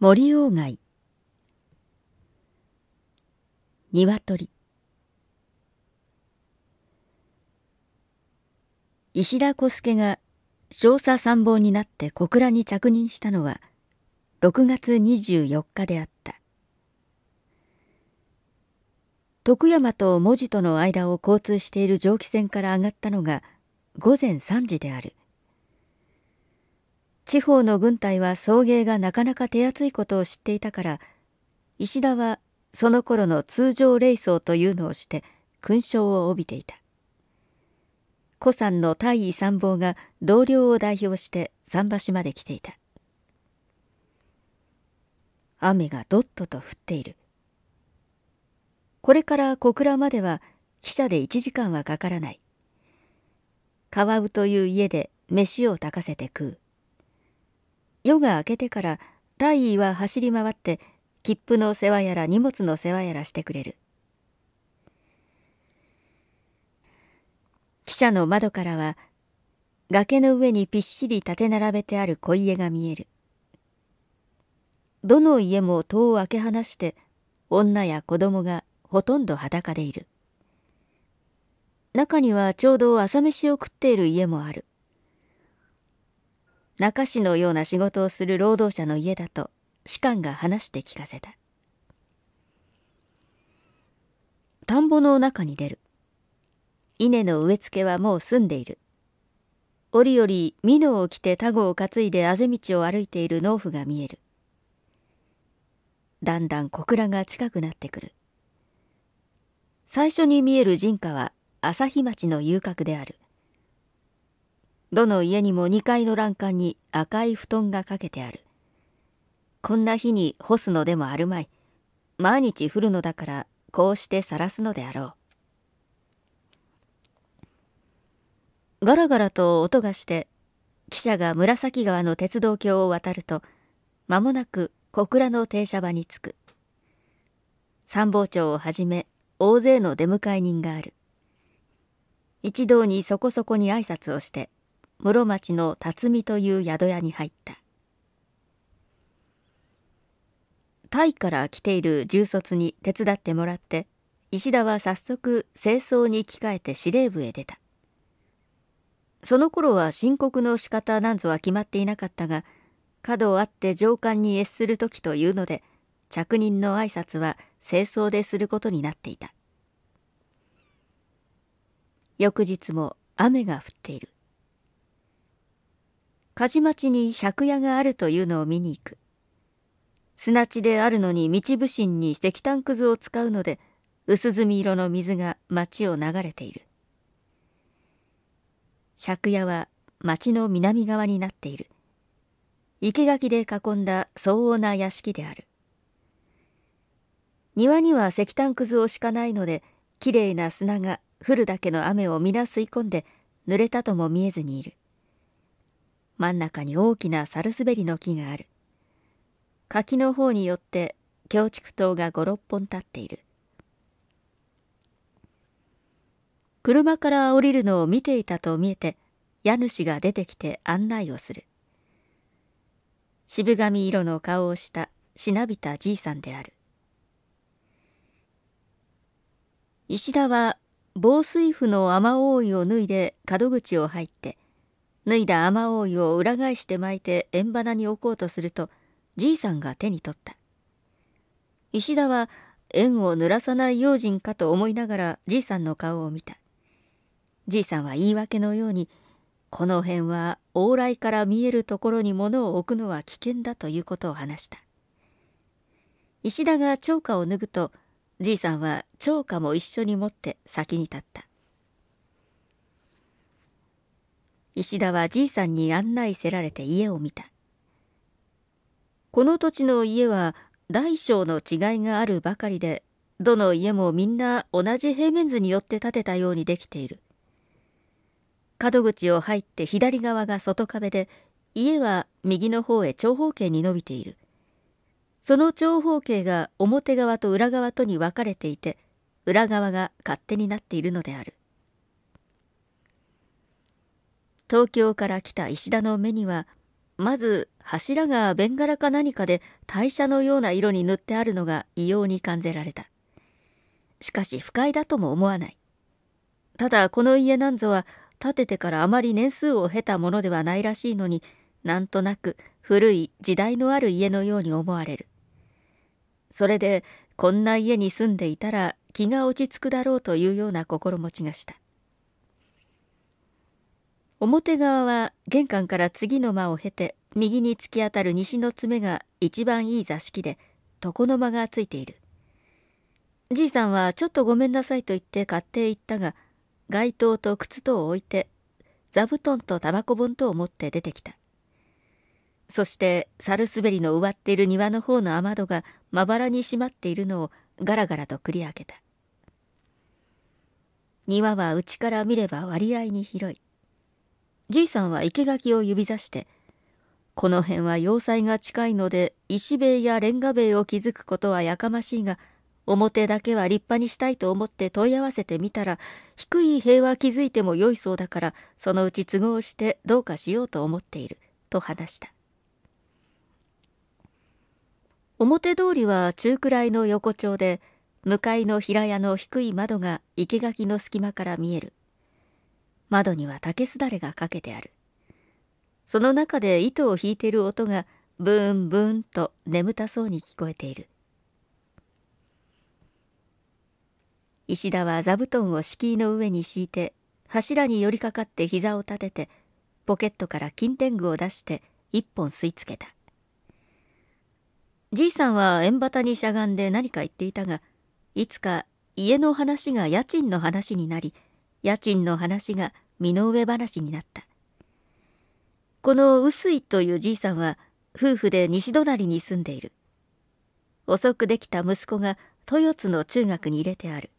森鴎外鶏石田小助が少佐参謀になって小倉に着任したのは6月24日であった徳山と門司との間を交通している蒸気船から上がったのが午前3時である地方の軍隊は送迎がなかなか手厚いことを知っていたから石田はその頃の通常礼装というのをして勲章を帯びていた古参の大尉参謀が同僚を代表して桟橋まで来ていた雨がどっとと降っているこれから小倉までは汽車で1時間はかからないカワウという家で飯を炊かせて食う夜が明けてから大尉は走り回って切符の世話やら荷物の世話やらしてくれる汽車の窓からは崖の上にぴっしり立て並べてある小家が見えるどの家も戸を開け放して女や子供がほとんど裸でいる中にはちょうど朝飯を食っている家もある中氏のような仕事をする労働者の家だと士官が話して聞かせた田んぼの中に出る稲の植え付けはもう済んでいる折々美濃を着て田子を担いであぜ道を歩いている農夫が見えるだんだん小倉が近くなってくる最初に見える人家は朝日町の遊郭であるどの家にも2階の欄干に赤い布団がかけてある。こんな日に干すのでもあるまい。毎日降るのだから、こうして晒すのであろう。ガラガラと音がして、汽車が紫川の鉄道橋を渡ると、間もなく小倉の停車場に着く。参謀長をはじめ、大勢の出迎え人がある。一同にそこそこに挨拶をして、室町の辰巳という宿屋に入ったタイから来ている重卒に手伝ってもらって石田は早速清掃に着替えて司令部へ出たその頃は申告の仕方なんぞは決まっていなかったが角あって上官に越する時というので着任の挨拶は清掃ですることになっていた翌日も雨が降っている鍛冶町に借家があるというのを見に行く。砂地であるのに道不審に石炭くずを使うので、薄墨色の水が町を流れている。借家は町の南側になっている。生垣で囲んだ相応な屋敷である。庭には石炭くずを敷かないので、きれいな砂が降るだけの雨を皆吸い込んで、濡れたとも見えずにいる。真ん中に大きな猿ルスの木がある柿の方によって京竹灯が五六本立っている車から降りるのを見ていたと見えて家主が出てきて案内をする渋髪色の顔をしたしなびたじいさんである石田は防水布の雨覆いを脱いで門口を入って脱いだ雨覆いを裏返して巻いて縁花に置こうとするとじいさんが手に取った石田は縁を濡らさない用心かと思いながらじいさんの顔を見たじいさんは言い訳のようにこの辺は往来から見えるところに物を置くのは危険だということを話した石田が釣果を脱ぐとじいさんは釣果も一緒に持って先に立った石田はじいさんに案内せられて家を見たこの土地の家は大小の違いがあるばかりでどの家もみんな同じ平面図によって建てたようにできている角口を入って左側が外壁で家は右の方へ長方形に伸びているその長方形が表側と裏側とに分かれていて裏側が勝手になっているのである東京から来た石田の目にはまず柱がベンガラか何かで代謝のような色に塗ってあるのが異様に感じられたしかし不快だとも思わないただこの家なんぞは建ててからあまり年数を経たものではないらしいのになんとなく古い時代のある家のように思われるそれでこんな家に住んでいたら気が落ち着くだろうというような心持ちがした表側は玄関から次の間を経て右に突き当たる西の爪が一番いい座敷で床の間がついているじいさんはちょっとごめんなさいと言って買って行ったが街灯と靴とを置いて座布団とタバコ本とを持って出てきたそして猿滑りの植わっている庭の方の雨戸がまばらに閉まっているのをガラガラと繰り上げた庭はうちから見れば割合に広いじいさんは生垣を指さして、この辺は要塞が近いので、石塀やレンガ塀を築くことはやかましいが、表だけは立派にしたいと思って問い合わせてみたら、低い塀は築いても良いそうだから、そのうち都合してどうかしようと思っている、と話した。表通りは中くらいの横丁で、向かいの平屋の低い窓が生垣の隙間から見える。窓には竹すだれがかけてある。その中で糸を引いてる音がブーンブーンと眠たそうに聞こえている。石田は座布団を敷居の上に敷いて柱に寄りかかって膝を立ててポケットから金天狗を出して一本吸い付けたじいさんは縁端にしゃがんで何か言っていたがいつか家の話が家賃の話になり家賃の話が身の上話になったこの臼井というじいさんは夫婦で西隣に住んでいる遅くできた息子が豊津の中学に入れてある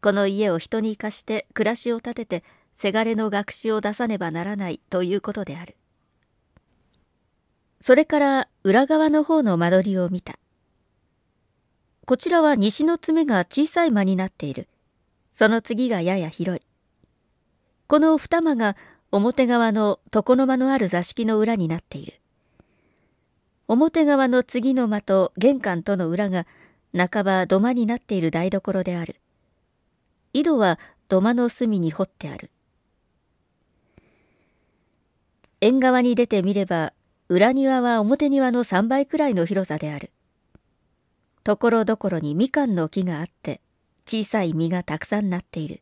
この家を人に貸して暮らしを立ててせがれの学士を出さねばならないということであるそれから裏側の方の間取りを見たこちらは西の爪が小さい間になっているその次がやや広い。この二間が表側の床の間のある座敷の裏になっている。表側の次の間と玄関との裏が半ば土間になっている台所である。井戸は土間の隅に掘ってある。縁側に出てみれば、裏庭は表庭の3倍くらいの広さである。ところどころにみかんの木があって、小さい実がたくさんなっている。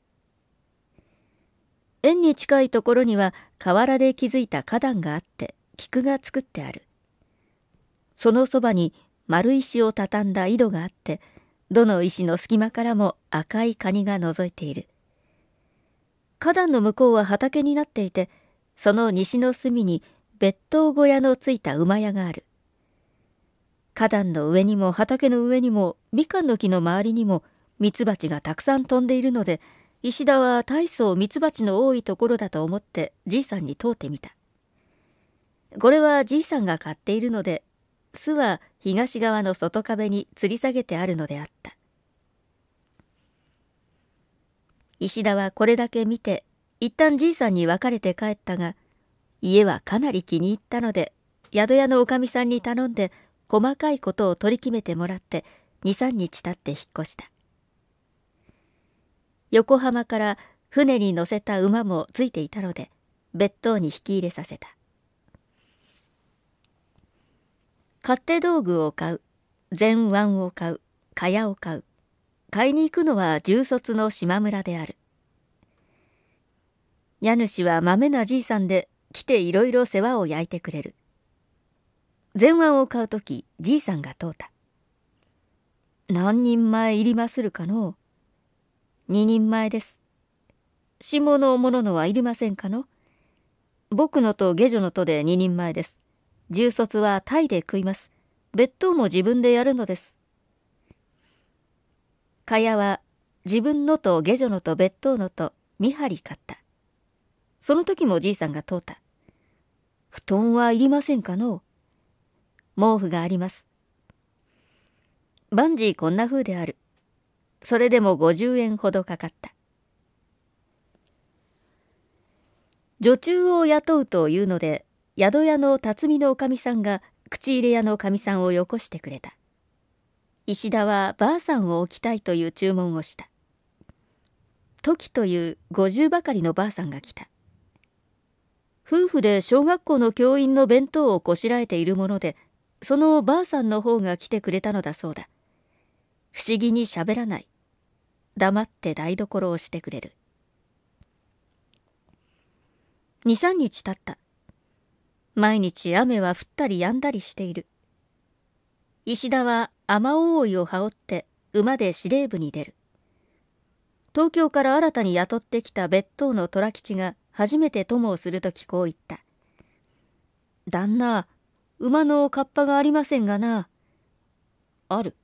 円に近いところには河原で築いた花壇があって菊が作ってある。そのそばに丸石を畳んだ井戸があってどの石の隙間からも赤いカニが覗いている。花壇の向こうは畑になっていてその西の隅に別当小屋のついた馬屋がある。花壇の上にも畑の上にもみかんの木の周りにもミツバチがたくさん飛んでいるので石田は大層ミツバチの多いところだと思ってじいさんに通ってみたこれはじいさんが買っているので巣は東側の外壁に吊り下げてあるのであった石田はこれだけ見て一旦じいさんに別れて帰ったが家はかなり気に入ったので宿屋のおかみさんに頼んで細かいことを取り決めてもらって23日たって引っ越した横浜から船に乗せた馬もついていたので別当に引き入れさせた勝手道具を買う前腕を買う蚊帳を買う買いに行くのは重卒の島村である家主はまめなじいさんで来ていろいろ世話を焼いてくれる前腕を買う時じいさんが問うた何人前いりまするかの二人前です。下のもののはいりませんかの僕のと下女のとで二人前です。重卒はタイで食います。別当も自分でやるのです。かやは自分のと下女のと別当のと見張り買った。その時もじいさんが通った。布団はいりませんかの毛布があります。万事こんな風である。それでも50円ほどかかった。女中を雇うというので、宿屋の辰巳のおかみさんが口入れ屋のかみさんをよこしてくれた。石田はばあさんを置きたいという注文をした。時という50ばかりのばあさんが来た。夫婦で小学校の教員の弁当をこしらえているもので、そのばあさんの方が来てくれたのだそうだ。不思議にしゃべらない。黙って台所をしてくれる23日経った毎日雨は降ったり止んだりしている石田は雨覆いを羽織って馬で司令部に出る東京から新たに雇ってきた別当の虎吉が初めて友をする時こう言った「旦那馬のカッパがありませんがな」「ある」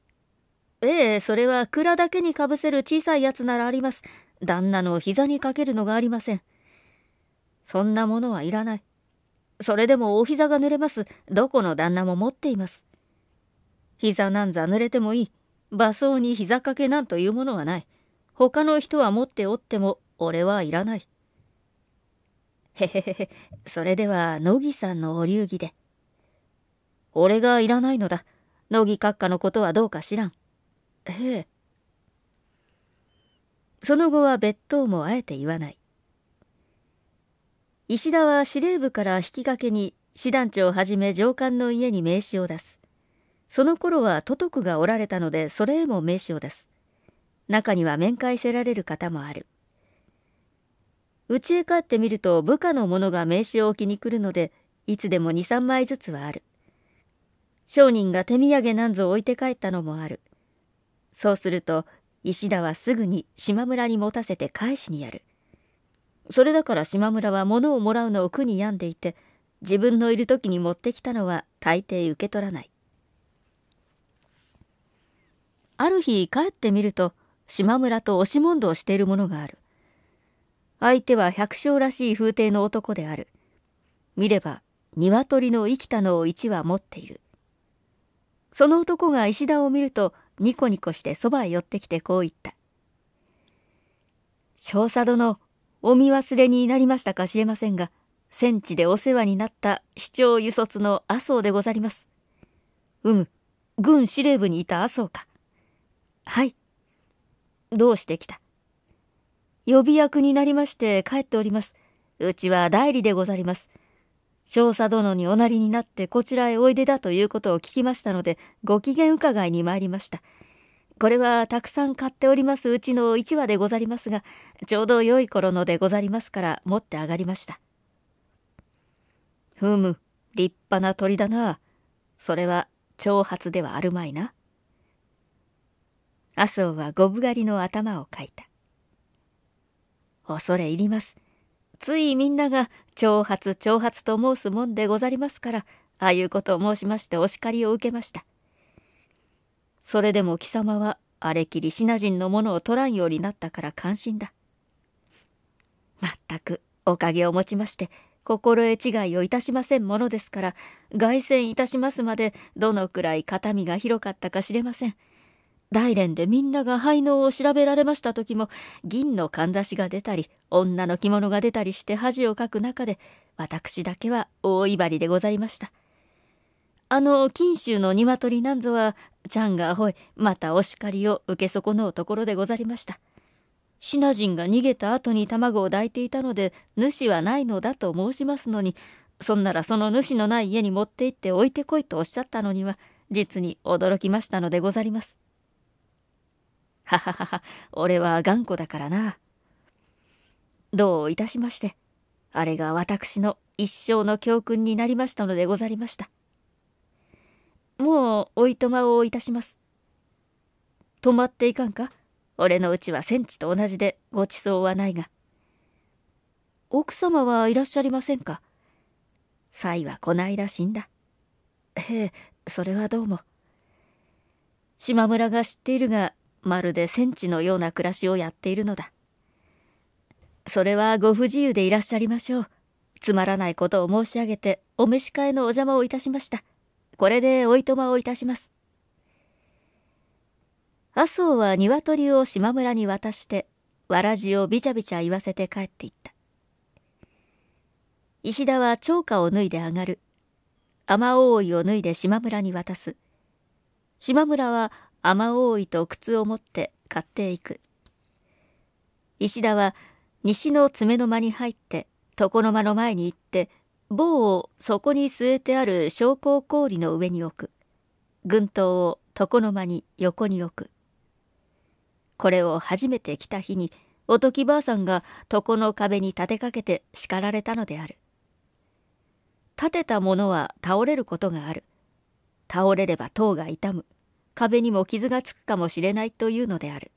ええ、それは蔵だけにかぶせる小さいやつならあります。旦那の膝にかけるのがありません。そんなものはいらない。それでもお膝が濡れます。どこの旦那も持っています。膝なんざ濡れてもいい。馬装に膝掛けなんというものはない。他の人は持っておっても俺はいらない。へへへへ、それでは乃木さんのお流儀で。俺がいらないのだ。乃木閣下のことはどうか知らん。へえその後は別当もあえて言わない石田は司令部から引きがけに師団長をはじめ上官の家に名刺を出すその頃は都督がおられたのでそれへも名刺を出す中には面会せられる方もある家へ帰ってみると部下の者が名刺を置きに来るのでいつでも23枚ずつはある商人が手土産なんぞ置いて帰ったのもあるそうすると石田はすぐに島村に持たせて返しにやるそれだから島村は物をもらうのを苦に病んでいて自分のいる時に持ってきたのは大抵受け取らないある日帰ってみると島村と押し問答しているものがある相手は百姓らしい風体の男である見れば鶏の生きたのを一羽持っているその男が石田を見るとニコニコしてそばへ寄ってきてこう言った。少佐殿、お見忘れになりましたかしれませんが、戦地でお世話になった市長輸卒の麻生でござります。うむ、軍司令部にいた麻生か。はい。どうしてきた予備役になりまして帰っております。うちは代理でござります。少佐殿におなりになってこちらへおいでだということを聞きましたので、ご機嫌伺いに参りました。これはたくさん買っておりますうちの1話でござりますが、ちょうど良い頃のでござりますから持って上がりました。ふむ、立派な鳥だな。それは長髪ではあるまいな。麻生はゴブ狩りの頭をかいた。恐れ入ります。ついみんなが挑発挑発と申すもんでござりますから、ああいうことを申しましてお叱りを受けました。それでも貴様はあれきりシナ人のものを取らんようになったから感心だ。まったくおかげをもちまして心得違いをいたしませんものですから、凱旋いたしますまでどのくらい肩身が広かったか知れません。大連でみんなが肺能を調べられました時も銀のかんざしが出たり女の着物が出たりして恥をかく中で私だけは大威張りでございましたあの錦州の鶏なんぞはちゃんがアホいまたお叱りを受け損のうところでござりましたシナ人が逃げた後に卵を抱いていたので主はないのだと申しますのにそんならその主のない家に持って行って置いてこいとおっしゃったのには実に驚きましたのでござりますははは、俺は頑固だからな。どういたしまして、あれが私の一生の教訓になりましたのでござりました。もうおいとまをいたします。泊まっていかんか俺のうちは戦地と同じでごちそうはないが。奥様はいらっしゃりませんかサイはこないだ死んだ。へえ、それはどうも。島村が知っているがまるで戦地のような暮らしをやっているのだ。それはご不自由でいらっしゃりましょう。つまらないことを申し上げてお召し替えのお邪魔をいたしました。これでおいとまをいたします。麻生は鶏を島村に渡して、わらじをびちゃびちゃ言わせて帰っていった。石田は長花を脱いで上がる。雨覆いを脱いで島村に渡す。島村は雨覆いと靴を持って買っていく。石田は西の爪の間に入って床の間の前に行って棒をそこに据えてある昇降氷の上に置く。軍刀を床の間に横に置く。これを初めて来た日におときばあさんが床の壁に立てかけて叱られたのである。立てたものは倒れることがある。倒れれば塔が痛む。壁にも傷がつくかもしれないというのである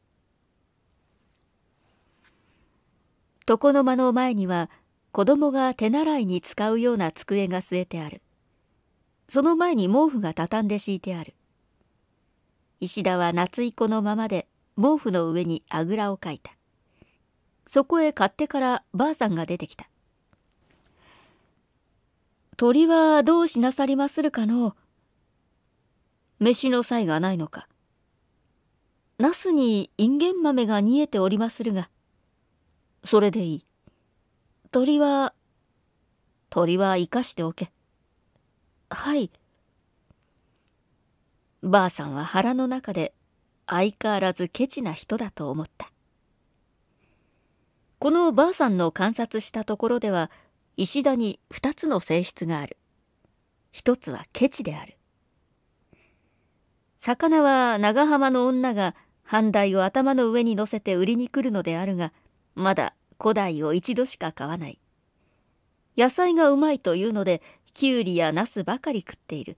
床の間の前には子供が手習いに使うような机が据えてあるその前に毛布が畳んで敷いてある石田は夏いこのままで毛布の上にあぐらをかいたそこへ買ってからばあさんが出てきた鳥はどうしなさりまするかのう飯の際がないのか。ナスにインゲン豆が煮えておりまするが、それでいい。鳥は、鳥は生かしておけ。はい。ばあさんは腹の中で相変わらずケチな人だと思った。このばあさんの観察したところでは、石田に二つの性質がある。一つはケチである。魚は長浜の女が半台を頭の上に乗せて売りに来るのであるが、まだ古代を一度しか買わない。野菜がうまいというので、きゅうりやナスばかり食っている。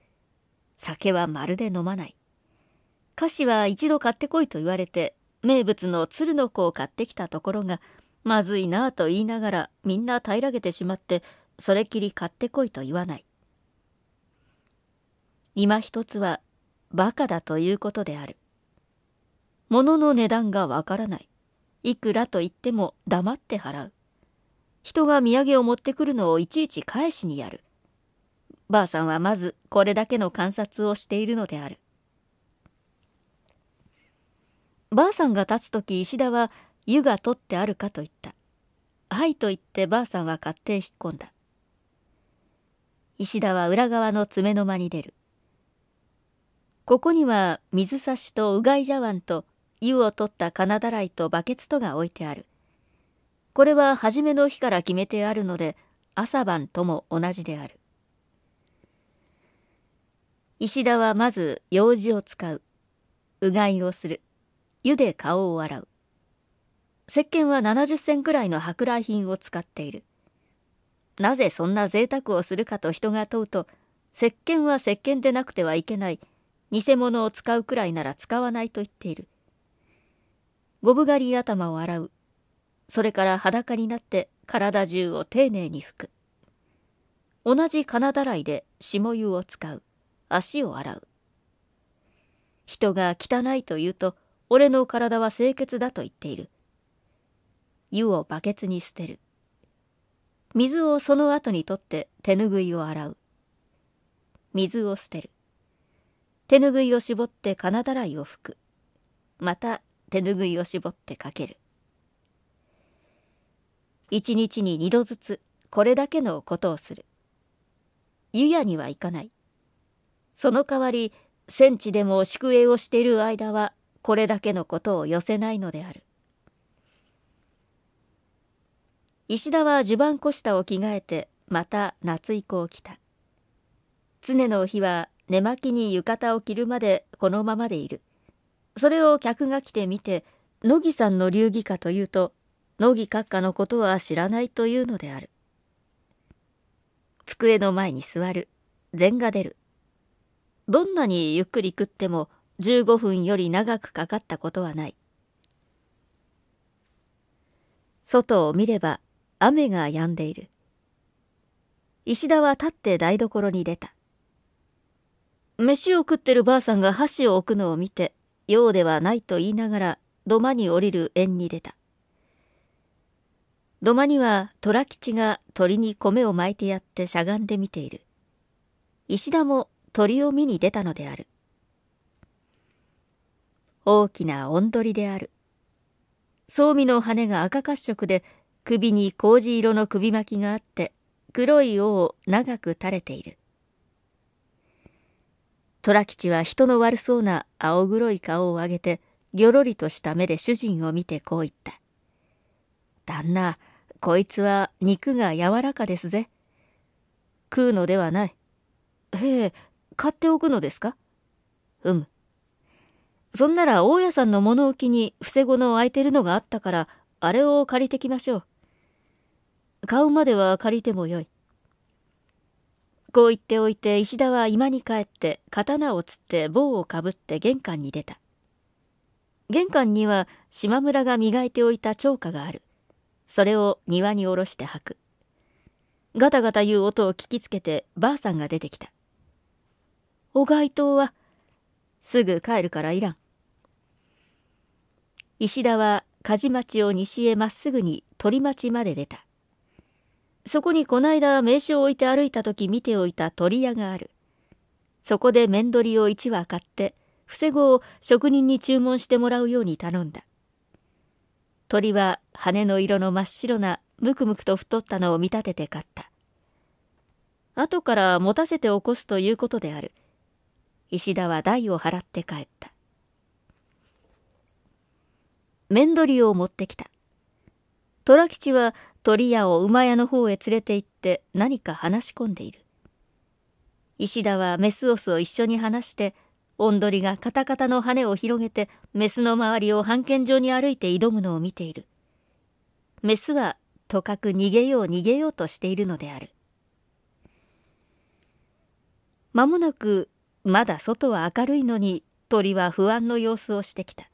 酒はまるで飲まない。菓子は一度買ってこいと言われて、名物の鶴の子を買ってきたところが、まずいなぁと言いながらみんな平らげてしまって、それきり買ってこいと言わない。今一つはバカだということである。物の値段がわからない。いくらと言っても黙って払う。人が土産を持ってくるのをいちいち返しにやる。ばあさんはまずこれだけの観察をしているのである。ばあさんが立つ時石田は湯が取ってあるかと言った。はいと言ってばあさんは勝手へ引っ込んだ。石田は裏側の爪の間に出る。ここには水差しとうがい茶碗と湯を取った金だらいとバケツとが置いてある。これは初めの日から決めてあるので朝晩とも同じである。石田はまず用事を使う。うがいをする。湯で顔を洗う。石鹸は70銭くらいの舶来品を使っている。なぜそんな贅沢をするかと人が問うと、石鹸は石鹸でなくてはいけない。偽物を使うくらいなら使わないと言っている。ゴブ狩り頭を洗う。それから裸になって体中を丁寧に拭く。同じ金だらいで下湯を使う。足を洗う。人が汚いと言うと、俺の体は清潔だと言っている。湯をバケツに捨てる。水をその後に取って手ぬぐいを洗う。水を捨てる。手ぬぐいを絞って金だらいを拭くまた手ぬぐいを絞ってかける一日に二度ずつこれだけのことをする湯屋には行かないその代わり戦地でも宿営をしている間はこれだけのことを寄せないのである石田は地盤こ下を着替えてまた夏以降来た常の日は寝巻きに浴衣を着るまでこのままでいる。それを客が来て見て、乃木さんの流儀かというと、乃木閣下のことは知らないというのである。机の前に座る。禅が出る。どんなにゆっくり食っても15分より長くかかったことはない。外を見れば雨が止んでいる。石田は立って台所に出た。飯を食ってるばあさんが箸を置くのを見て、ようではないと言いながら土間に降りる縁に出た。土間には虎吉が鳥に米を巻いてやってしゃがんで見ている。石田も鳥を見に出たのである。大きなおんどりである。装備の羽が赤褐色で首に麹色の首巻きがあって黒い尾を長く垂れている。虎吉は人の悪そうな青黒い顔を上げて、ぎょろりとした目で主人を見てこう言った。旦那、こいつは肉が柔らかですぜ。食うのではない。へえ、買っておくのですかうむ。そんなら大家さんの物置に伏せ子の空いてるのがあったから、あれを借りてきましょう。買うまでは借りてもよい。こう言っておいて石田は居間に帰って刀をつって棒をかぶって玄関に出た玄関には島村が磨いておいた釣果があるそれを庭に下ろして吐くガタガタいう音を聞きつけてばあさんが出てきた「お街灯はすぐ帰るからいらん」石田は鍛冶町を西へまっすぐに鳥町まで出たそこにこないだ名刺を置いて歩いた時見ておいた鳥屋がある。そこで面取りを一羽買って、伏せ子を職人に注文してもらうように頼んだ。鳥は羽の色の真っ白なムクムクと太ったのを見立てて買った。後から持たせて起こすということである。石田は台を払って帰った。面取りを持ってきた。虎吉は鳥屋を馬屋の方へ連れて行って何か話し込んでいる。石田はメスオスを一緒に話して、オンドリがカタカタの羽を広げて、メスの周りを半券状に歩いて挑むのを見ている。メスは、とかく逃げよう逃げようとしているのである。まもなく、まだ外は明るいのに、鳥は不安の様子をしてきた。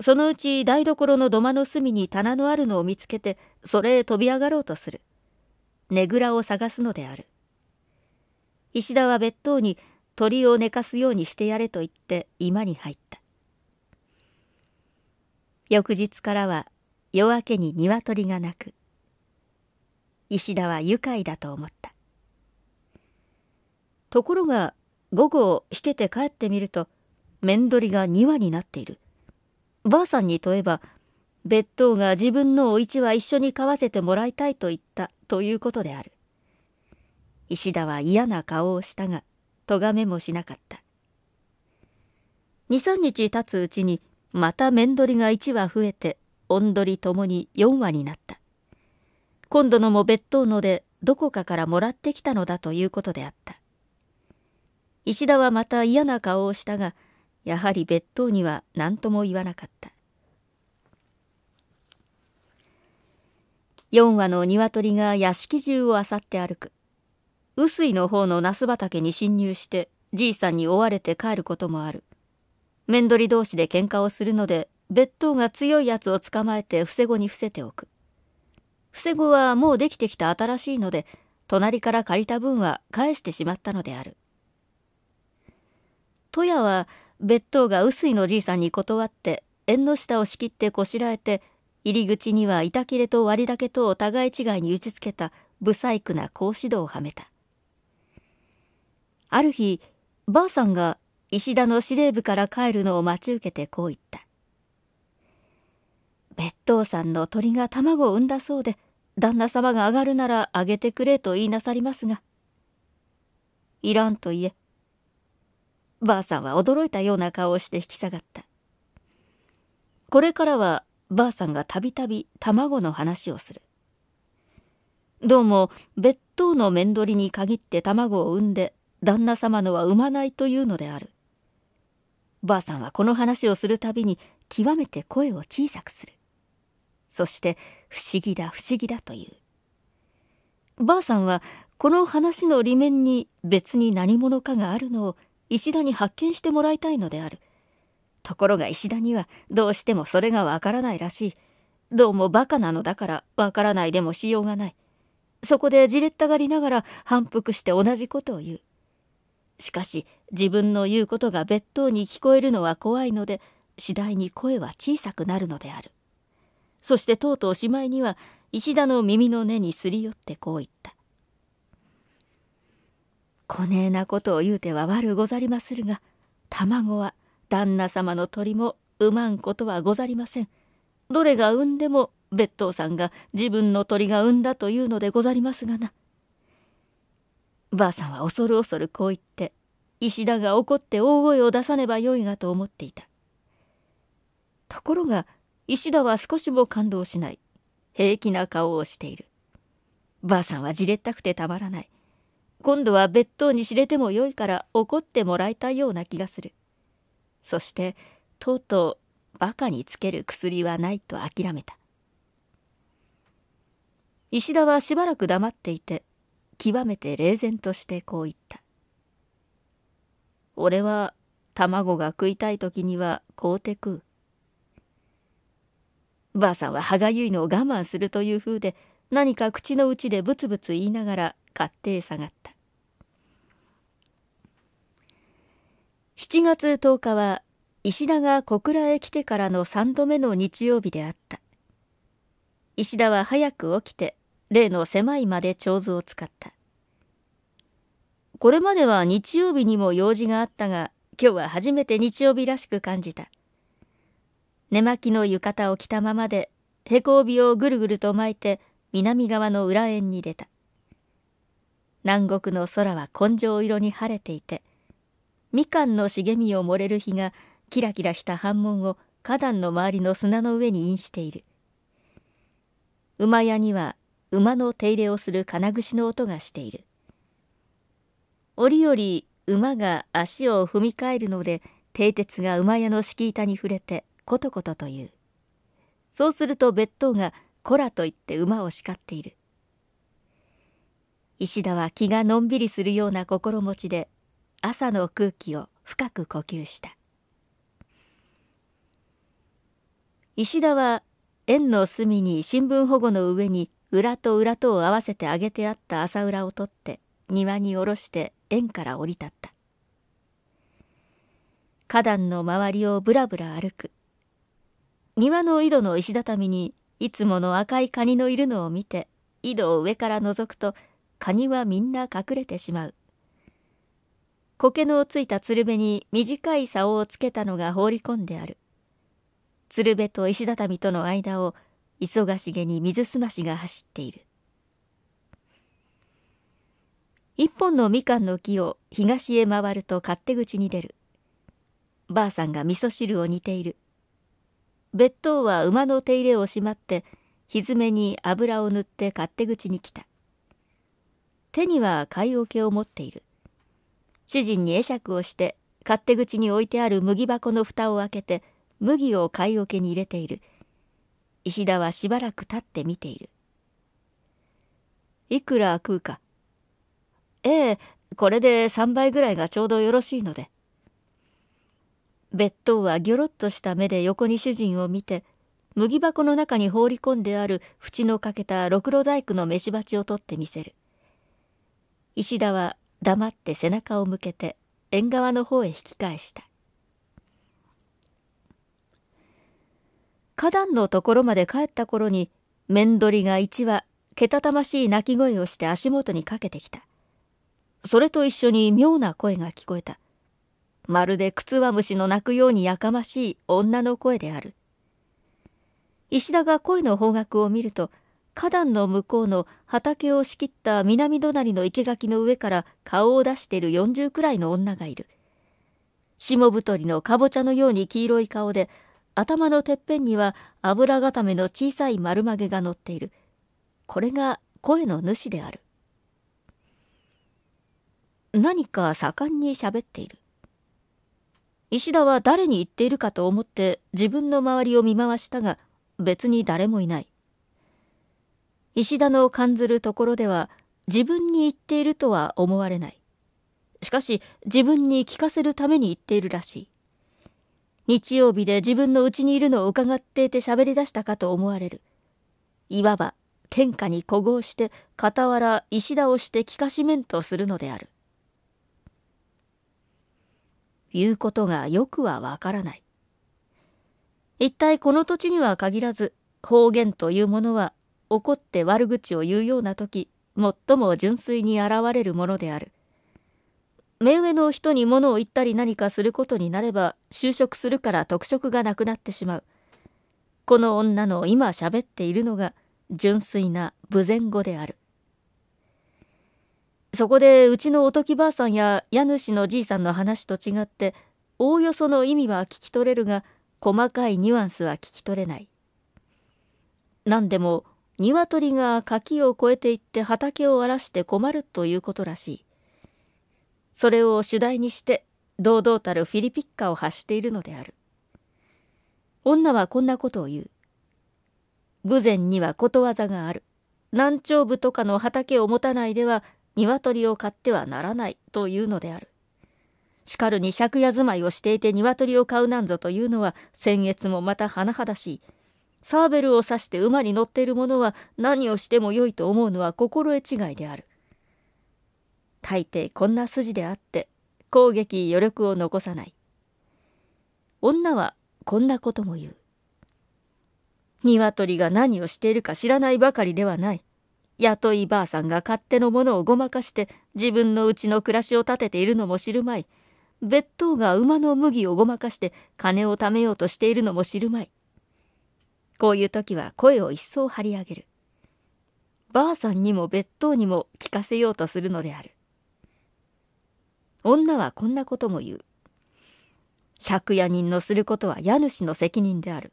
そのうち台所の土間の隅に棚のあるのを見つけて、それへ飛び上がろうとする。ねぐらを探すのである。石田は別当に鳥を寝かすようにしてやれと言って居間に入った。翌日からは夜明けに鶏が鳴く。石田は愉快だと思った。ところが午後を引けて帰ってみると、面取りが2羽になっている。ばあさんに問えば、別当が自分のお市は一緒に買わせてもらいたいと言ったということである。石田は嫌な顔をしたが、とがめもしなかった。二三日経つうちに、また面取りが1羽増えて、音取りともに4羽になった。今度のも別当ので、どこかからもらってきたのだということであった。石田はまた嫌な顔をしたが、やはり別当には何とも言わなかった4羽の鶏が屋敷中を漁って歩く臼井の方の那須畑に侵入してじいさんに追われて帰ることもある面取り同士で喧嘩をするので別当が強いやつを捕まえて伏せ子に伏せておく伏せ子はもうできてきた新しいので隣から借りた分は返してしまったのである。富谷は別当が臼井のじいさんに断って縁の下を仕切ってこしらえて入り口には板切れと割りだけとを互い違いに打ちつけた不細工な格子戸をはめたある日ばあさんが石田の司令部から帰るのを待ち受けてこう言った別当さんの鳥が卵を産んだそうで旦那様が上がるならあげてくれと言いなさりますがいらんと言えばあさんは驚いたような顔をして引き下がった。これからはばあさんがたびたび卵の話をする。どうも別当の面取りに限って卵を産んで旦那様のは産まないというのである。ばあさんはこの話をするたびに極めて声を小さくする。そして不思議だ不思議だという。ばあさんはこの話の裏面に別に何者かがあるのを石田に発見してもらいたいのであるところが石田にはどうしてもそれがわからないらしいどうもバカなのだからわからないでもしようがないそこでじれったがりながら反復して同じことを言うしかし自分の言うことが別当に聞こえるのは怖いので次第に声は小さくなるのであるそしてとうとうしまいには石田の耳の根にすり寄ってこう言ったこねえなことを言うては悪うござりまするが卵は旦那様の鳥も産まんことはござりません。どれが産んでも別当さんが自分の鳥が産んだというのでござりますがな。ばあさんは恐る恐るこう言って石田が怒って大声を出さねばよいがと思っていた。ところが石田は少しも感動しない平気な顔をしている。ばあさんはじれったくてたまらない。今度は別当に知れてもよいから怒ってもらいたいような気がする。そして、とうとう、バカにつける薬はないと諦めた。石田はしばらく黙っていて、極めて冷然としてこう言った。俺は卵が食いたい時には買うて食う。ばあさんは歯がゆいのを我慢するというふうで何か口の内でブツブツ言いながら買って下がった。7月10日は石田が小倉へ来てからの3度目の日曜日であった。石田は早く起きて例の狭い間で長図を使った。これまでは日曜日にも用事があったが、今日は初めて日曜日らしく感じた。寝巻きの浴衣を着たままで、へこ帯をぐるぐると巻いて南側の裏縁に出た。南国の空は根性色に晴れていてみかんの茂みを漏れる日がキラキラした半紋を花壇の周りの砂の上に印している馬屋には馬の手入れをする金串の音がしている折々馬が足を踏み替えるので蹄鉄が馬屋の敷板に触れてコトコトというそうすると別当が「こら」と言って馬を叱っている石田は気がのんびりするような心持ちで朝の空気を深く呼吸した石田は円の隅に新聞保護の上に裏と裏とを合わせて上げてあった朝裏を取って庭に下ろして円から降り立った花壇の周りをぶらぶら歩く庭の井戸の石畳にいつもの赤いカニのいるのを見て井戸を上から覗くとカニはみんな隠れてしまう。苔のついた鶴瓶に短い竿をつけたのが放り込んである。鶴瓶と石畳との間を忙しげに水すましが走っている。一本のみかんの木を東へ回ると勝手口に出る。ばあさんが味噌汁を煮ている。別当は馬の手入れをしまって、ひづめに油を塗って勝手口に来た。手には貝桶を持っている主人に会釈をして勝手口に置いてある麦箱の蓋を開けて麦を貝桶に入れている石田はしばらく立って見ているいくら食うかええこれで3倍ぐらいがちょうどよろしいので別当はぎょろっとした目で横に主人を見て麦箱の中に放り込んである縁のかけたろくろ細工の飯鉢を取ってみせる石田は黙って背中を向けて縁側の方へ引き返した。花壇のところまで帰った頃に、面取りが一羽、けたたましい鳴き声をして足元にかけてきた。それと一緒に妙な声が聞こえた。まるで靴は虫の鳴くようにやかましい女の声である。石田が声の方角を見ると、花壇の向こうの畑を仕切った南隣の生垣の上から顔を出している40くらいの女がいる。霜太りのかぼちゃのように黄色い顔で、頭のてっぺんには油固めの小さい丸曲げが乗っている。これが声の主である。何か盛んに喋っている。石田は誰に言っているかと思って自分の周りを見回したが別に誰もいない。石田の感ずるところでは自分に言っているとは思われない。しかし自分に聞かせるために言っているらしい。日曜日で自分の家にいるのを伺っていて喋り出したかと思われる。いわば天下に古豪して傍ら石田をして聞かしめんとするのである。言うことがよくはわからない。一体この土地には限らず方言というものは怒って悪口を言うような時最も純粋に現れるものである目上の人に物を言ったり何かすることになれば就職するから特色がなくなってしまうこの女の今喋っているのが純粋な無前語であるそこでうちのおときばあさんや家主のじいさんの話と違っておおよその意味は聞き取れるが細かいニュアンスは聞き取れない何でも鶏が柿を越えていって畑を荒らして困るということらしい。それを主題にして堂々たるフィリピッカを発しているのである。女はこんなことを言う。武前にはことわざがある。南朝部とかの畑を持たないでは鶏を買ってはならないというのである。しかるに借家住まいをしていて鶏を買うなんぞというのは先月もまた甚だしい。サーベルを刺して馬に乗っている者は何をしてもよいと思うのは心得違いである。大抵こんな筋であって攻撃余力を残さない。女はこんなことも言う。鶏が何をしているか知らないばかりではない。雇いばあさんが勝手のものをごまかして自分のうちの暮らしを立てているのも知るまい。別当が馬の麦をごまかして金を貯めようとしているのも知るまい。こういう時は声を一層張り上げる。ばあさんにも別当にも聞かせようとするのである。女はこんなことも言う。借家人のすることは家主の責任である。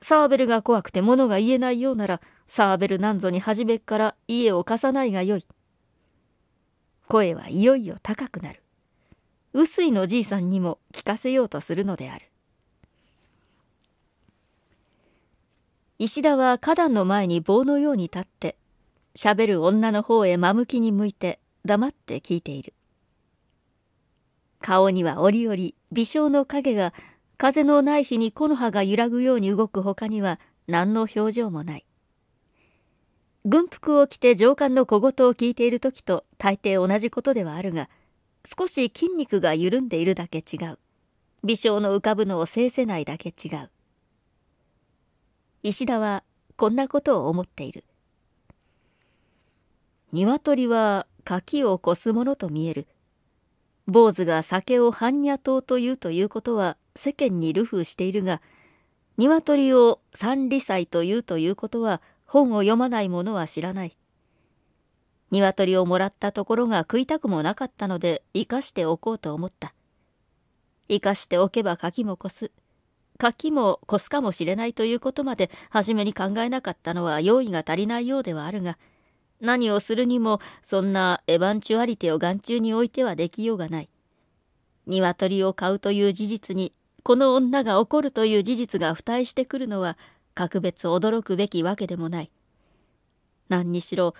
サーベルが怖くて物が言えないようなら、サーベルなんぞに初めっから家を貸さないがよい。声はいよいよ高くなる。薄いのじいさんにも聞かせようとするのである。石田は花壇の前に棒のように立って、喋る女の方へ真向きに向いて黙って聞いている。顔には折々微笑の影が風のない日に木の葉が揺らぐように動く他には何の表情もない。軍服を着て上官の小言を聞いている時と大抵同じことではあるが、少し筋肉が緩んでいるだけ違う。微笑の浮かぶのを制せないだけ違う。石田はこんなことを思っている。鶏は柿をこすものと見える。坊主が酒を般若塔というということは世間に流布しているが、鶏を三里祭というということは本を読まない者は知らない。鶏をもらったところが食いたくもなかったので生かしておこうと思った。生かしておけば柿もこす。柿もこすかもしれないということまで初めに考えなかったのは用意が足りないようではあるが、何をするにもそんなエヴァンチュアリテを眼中に置いてはできようがない。鶏を飼うという事実に、この女が怒るという事実が付帯してくるのは、格別驚くべきわけでもない。何にしろ、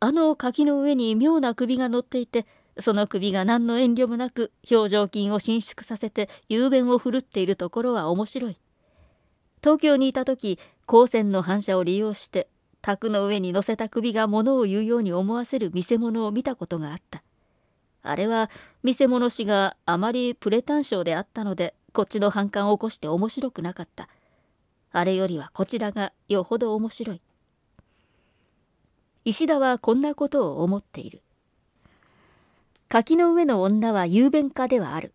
あの柿の上に妙な首が乗っていて、その首が何の遠慮もなく表情筋を伸縮させて雄弁を振るっているところは面白い。東京にいた時光線の反射を利用して卓の上に乗せた首が物を言うように思わせる見せ物を見たことがあった。あれは見せ物師があまりプレタン賞であったのでこっちの反感を起こして面白くなかった。あれよりはこちらがよほど面白い。石田はこんなことを思っている。柿の上の女は雄弁家ではある。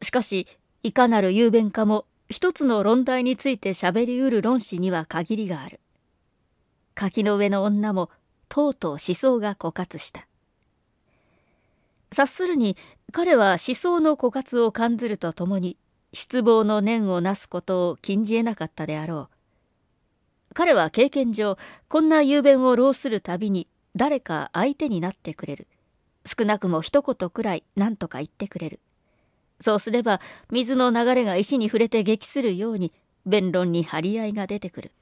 しかし、いかなる雄弁家も一つの論題について喋りうる論旨には限りがある。柿の上の女もとうとう思想が枯渇した。察するに彼は思想の枯渇を感ずるとともに失望の念をなすことを禁じえなかったであろう。彼は経験上こんな雄弁を浪するたびに誰か相手になってくれる。少なくも一言くらい何とか言ってくれる。そうすれば水の流れが石に触れて激するように弁論に張り合いが出てくる。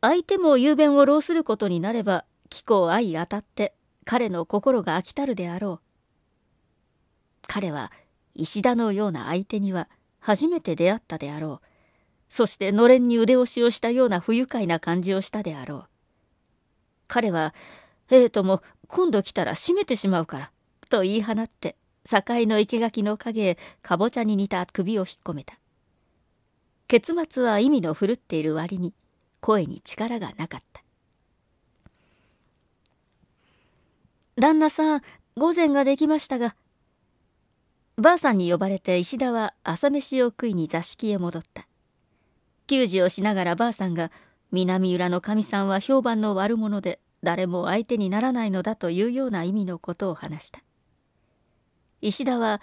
相手も雄弁を浪することになれば気候相当って彼の心が飽きたるであろう。彼は石田のような相手には初めて出会ったであろう。そしてのれんに腕押しをしたような不愉快な感じをしたであろう。彼は、えとも今度来たら閉めてしまうから、と言い放って、境の生垣の影へかぼちゃに似た首を引っ込めた。結末は意味のふるっている割に、声に力がなかった。旦那さん、午前ができましたが、ばあさんに呼ばれて石田は朝飯を食いに座敷へ戻った。給仕をしながらばあさんが、南浦のかみさんは評判の悪者で誰も相手にならないのだというような意味のことを話した石田は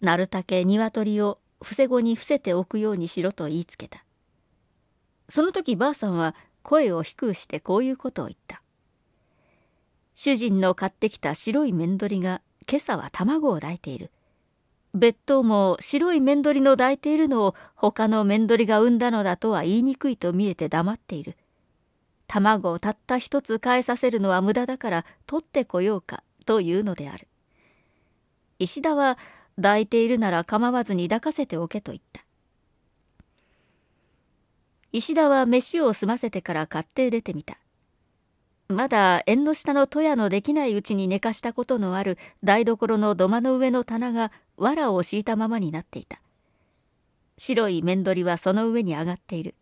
なるたけ鶏を伏せ子に伏せておくようにしろと言いつけたその時ばあさんは声を低くしてこういうことを言った主人の買ってきた白い面取りが今朝は卵を抱いている別当も白い面取りの抱いているのを他の面取りが産んだのだとは言いにくいと見えて黙っている卵をたった一つ返させるのは無駄だから取ってこようかというのである石田は抱いているなら構わずに抱かせておけと言った石田は飯を済ませてから買って出てみたまだ縁の下の戸屋のできないうちに寝かしたことのある台所の土間の上の棚が藁を敷いたままになっていた白い面取りはその上に上がっている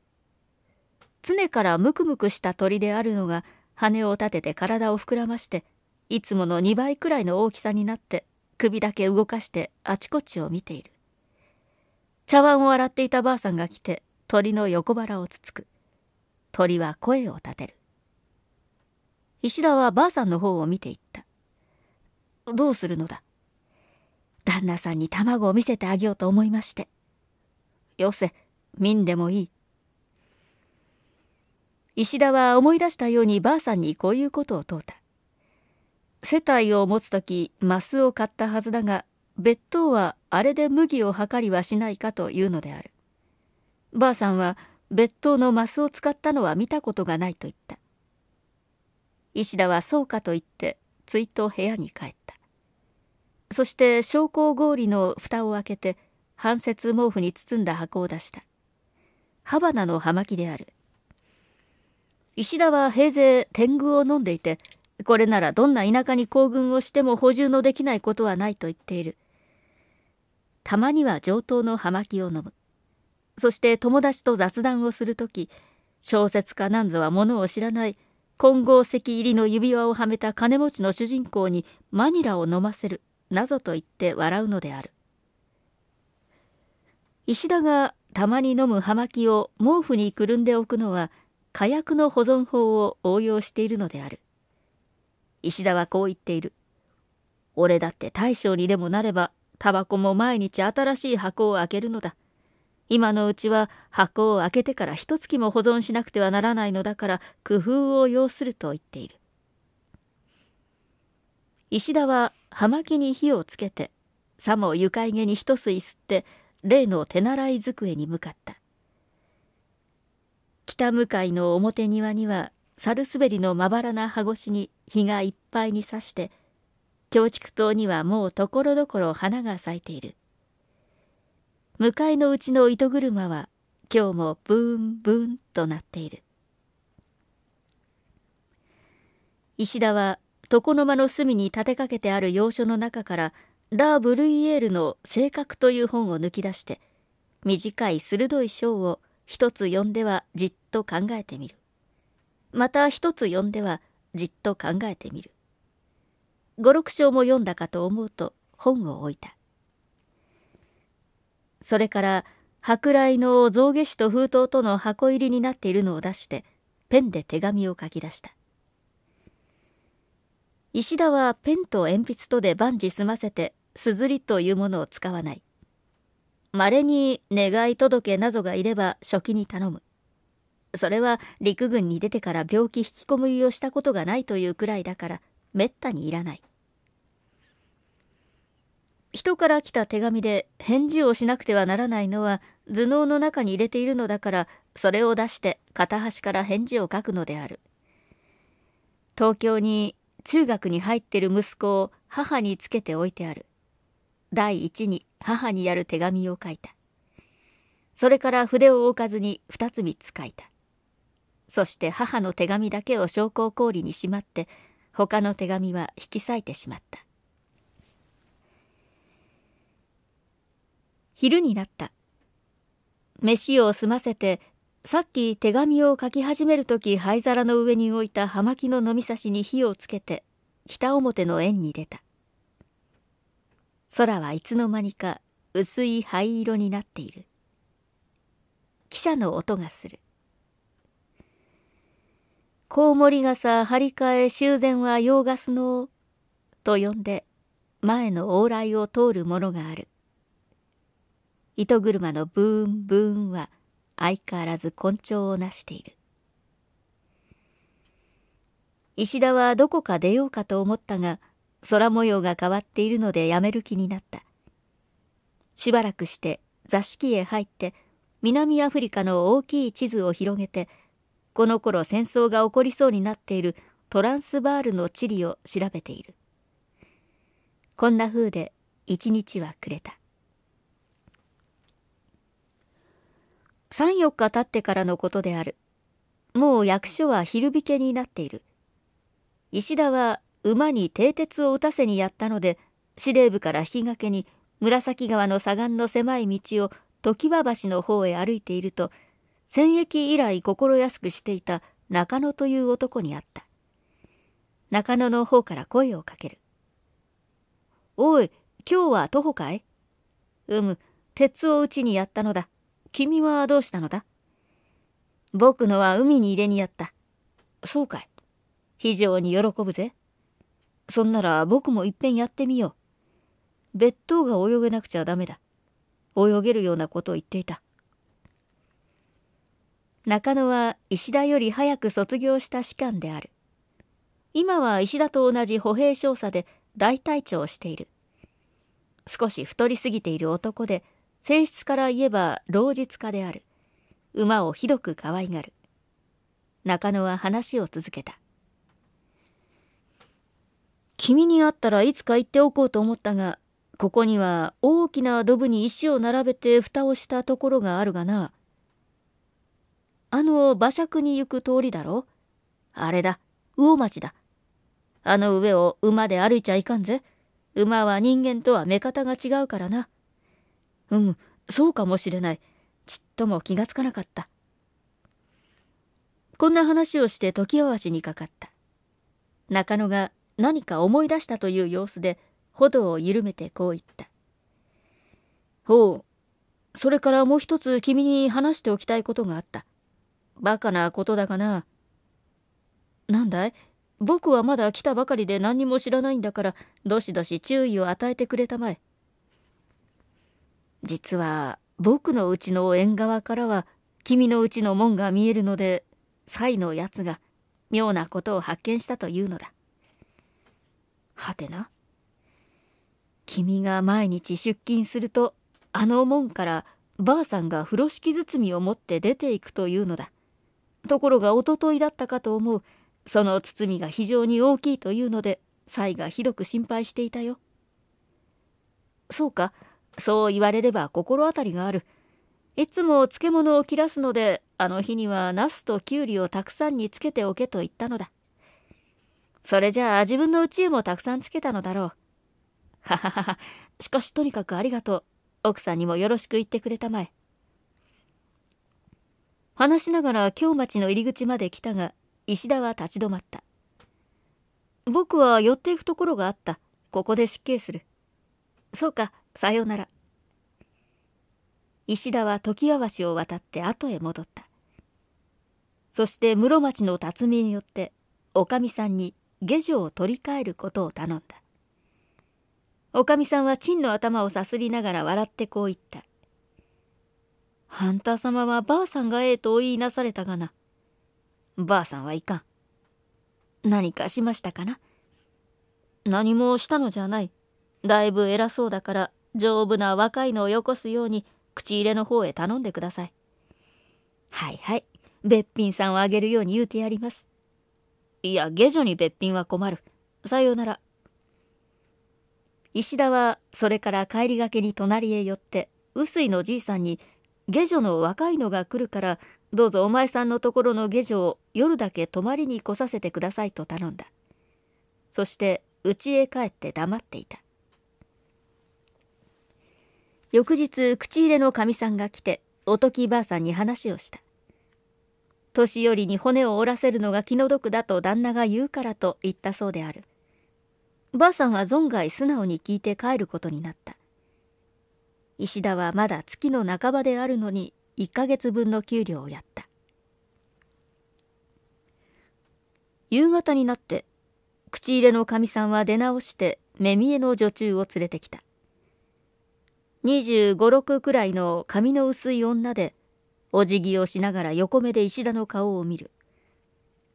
常からムクムクした鳥であるのが羽を立てて体を膨らましていつもの2倍くらいの大きさになって首だけ動かしてあちこちを見ている茶碗を洗っていたばあさんが来て鳥の横腹をつつく鳥は声を立てる石田はばあさんの方を見ていったどうするのだ旦那さんに卵を見せてあげようと思いましてよせ見んでもいい石田は思い出したようにばあさんにこういうことを問うた。世帯を持つ時マスを買ったはずだが別当はあれで麦を測りはしないかというのである。ばあさんは別当のマスを使ったのは見たことがないと言った。石田はそうかと言ってついと部屋に帰った。そして昇降氷の蓋を開けて半節毛布に包んだ箱を出した。ハバの葉巻である。石田は平勢天狗を飲んでいて、これならどんな田舎に行軍をしても補充のできないことはないと言っている。たまには上等の葉巻を飲む。そして友達と雑談をする時小説家なんぞはものを知らない金剛石入りの指輪をはめた金持ちの主人公にマニラを飲ませるなどと言って笑うのである石田がたまに飲む葉巻を毛布にくるんでおくのは火薬の保存法を応用しているのである。石田はこう言っている。俺だって大将にでもなれば、タバコも毎日新しい箱を開けるのだ。今のうちは箱を開けてから一月も保存しなくてはならないのだから工夫を要すると言っている。石田は葉巻に火をつけて、さも床いげに一吸い吸って、例の手習い机に向かった。北向かいの表庭には猿滑りのまばらな葉越しに日がいっぱいにさして京竹島にはもうところどころ花が咲いている向かいのうちの糸車は今日もブーンブーンとなっている石田は床の間の隅に立てかけてある洋書の中からラー・ブルイエールの「性格」という本を抜き出して短い鋭い章を一つ読んではじっと考えてみる。また一つ読んではじっと考えてみる。五六章も読んだかと思うと本を置いた。それから舶来の象牙紙と封筒との箱入りになっているのを出してペンで手紙を書き出した。石田はペンと鉛筆とで万事済ませてすずりというものを使わない。稀に願い届などがいれば初期に頼む。それは陸軍に出てから病気引きこもりをしたことがないというくらいだから、めったにいらない。人から来た手紙で返事をしなくてはならないのは頭脳の中に入れているのだからそれを出して片端から返事を書くのである東京に中学に入ってる息子を母につけておいてある第一に母にやる手紙を書いた。それから筆を置かずに二つ三つ書いた。そして母の手紙だけを昇降氷にしまって、他の手紙は引き裂いてしまった。昼になった。飯を済ませて、さっき手紙を書き始める時灰皿の上に置いた葉巻の飲み差しに火をつけて、北表の園に出た。空はいつの間にか薄い灰色になっている汽車の音がするコウモリがさ張り替え修繕は洋ガスのと呼んで前の往来を通るものがある糸車のブーンブーンは相変わらず昆虫をなしている石田はどこか出ようかと思ったが空模様が変わっているのでやめる気になった。しばらくして座敷へ入って南アフリカの大きい地図を広げてこの頃戦争が起こりそうになっているトランスバールの地理を調べている。こんな風で一日はくれた。三四日経ってからのことである。もう役所は昼引けになっている。石田は馬に蹄鉄を打たせにやったので司令部から引き駆けに紫川の左岸の狭い道を常盤橋の方へ歩いていると戦役以来心安くしていた中野という男に会った中野の方から声をかける「おい今日は徒歩かい?」「うむ鉄を打ちにやったのだ君はどうしたのだ?」「僕のは海に入れにやった」「そうかい非常に喜ぶぜ」そんなら僕もいっぺんやってみよう。別当が泳げなくちゃダメだ。泳げるようなことを言っていた。中野は石田より早く卒業した士官である。今は石田と同じ歩兵少佐で大隊長をしている。少し太りすぎている男で、性質から言えば老実家である。馬をひどく可愛がる。中野は話を続けた。君に会ったらいつか言っておこうと思ったが、ここには大きなドブに石を並べて蓋をしたところがあるがな。あの馬借に行く通りだろあれだ、魚町だ。あの上を馬で歩いちゃいかんぜ。馬は人間とは目方が違うからな。うん、そうかもしれない。ちっとも気がつかなかった。こんな話をして時合わしにかかった。中野が何か思い出したという様子で炎を緩めてこう言った。ほう、それからもう一つ君に話しておきたいことがあった。バカなことだがな。なんだい僕はまだ来たばかりで何にも知らないんだから、どしどし注意を与えてくれたまえ。実は、僕のうちの縁側からは、君のうちの門が見えるので、サイのやつが、妙なことを発見したというのだ。はてな君が毎日出勤するとあの門からばあさんが風呂敷包みを持って出ていくというのだところがおとといだったかと思うその包みが非常に大きいというので才がひどく心配していたよそうかそう言われれば心当たりがあるいつも漬物を切らすのであの日にはナスときゅうりをたくさんにつけておけと言ったのだそれじゃあ自分のうちもたくさんつけたのだろう。ははは。しかしとにかくありがとう。奥さんにもよろしく言ってくれたまえ。話しながら京町の入り口まで来たが、石田は立ち止まった。僕は寄っていくところがあった。ここで失敬する。そうか、さようなら。石田は時合わしを渡って後へ戻った。そして室町の辰巳によって、おかみさんに下女を取り替えることを頼んだおかみさんは陳の頭をさすりながら笑ってこう言った「ハンター様はばあさんがええとお言いなされたがなばあさんはいかん何かしましたかな何もしたのじゃないだいぶ偉そうだから丈夫な若いのをよこすように口入れの方へ頼んでくださいはいはいべっぴんさんをあげるように言うてやりますいや、下女に別品は困る。さようなら。石田はそれから帰りがけに隣へ寄って臼井のじいさんに下女の若いのが来るからどうぞお前さんのところの下女を夜だけ泊まりに来させてくださいと頼んだそして家へ帰って黙っていた翌日口入れのかみさんが来ておときばあさんに話をした年寄りに骨を折らせるのが気の毒だと旦那が言うからと言ったそうであるばあさんは存外素直に聞いて帰ることになった石田はまだ月の半ばであるのに1ヶ月分の給料をやった夕方になって口入れのかみさんは出直して目見えの女中を連れてきた2 5 6くらいの髪の薄い女でお辞儀をしながら横目で石田の顔を見る。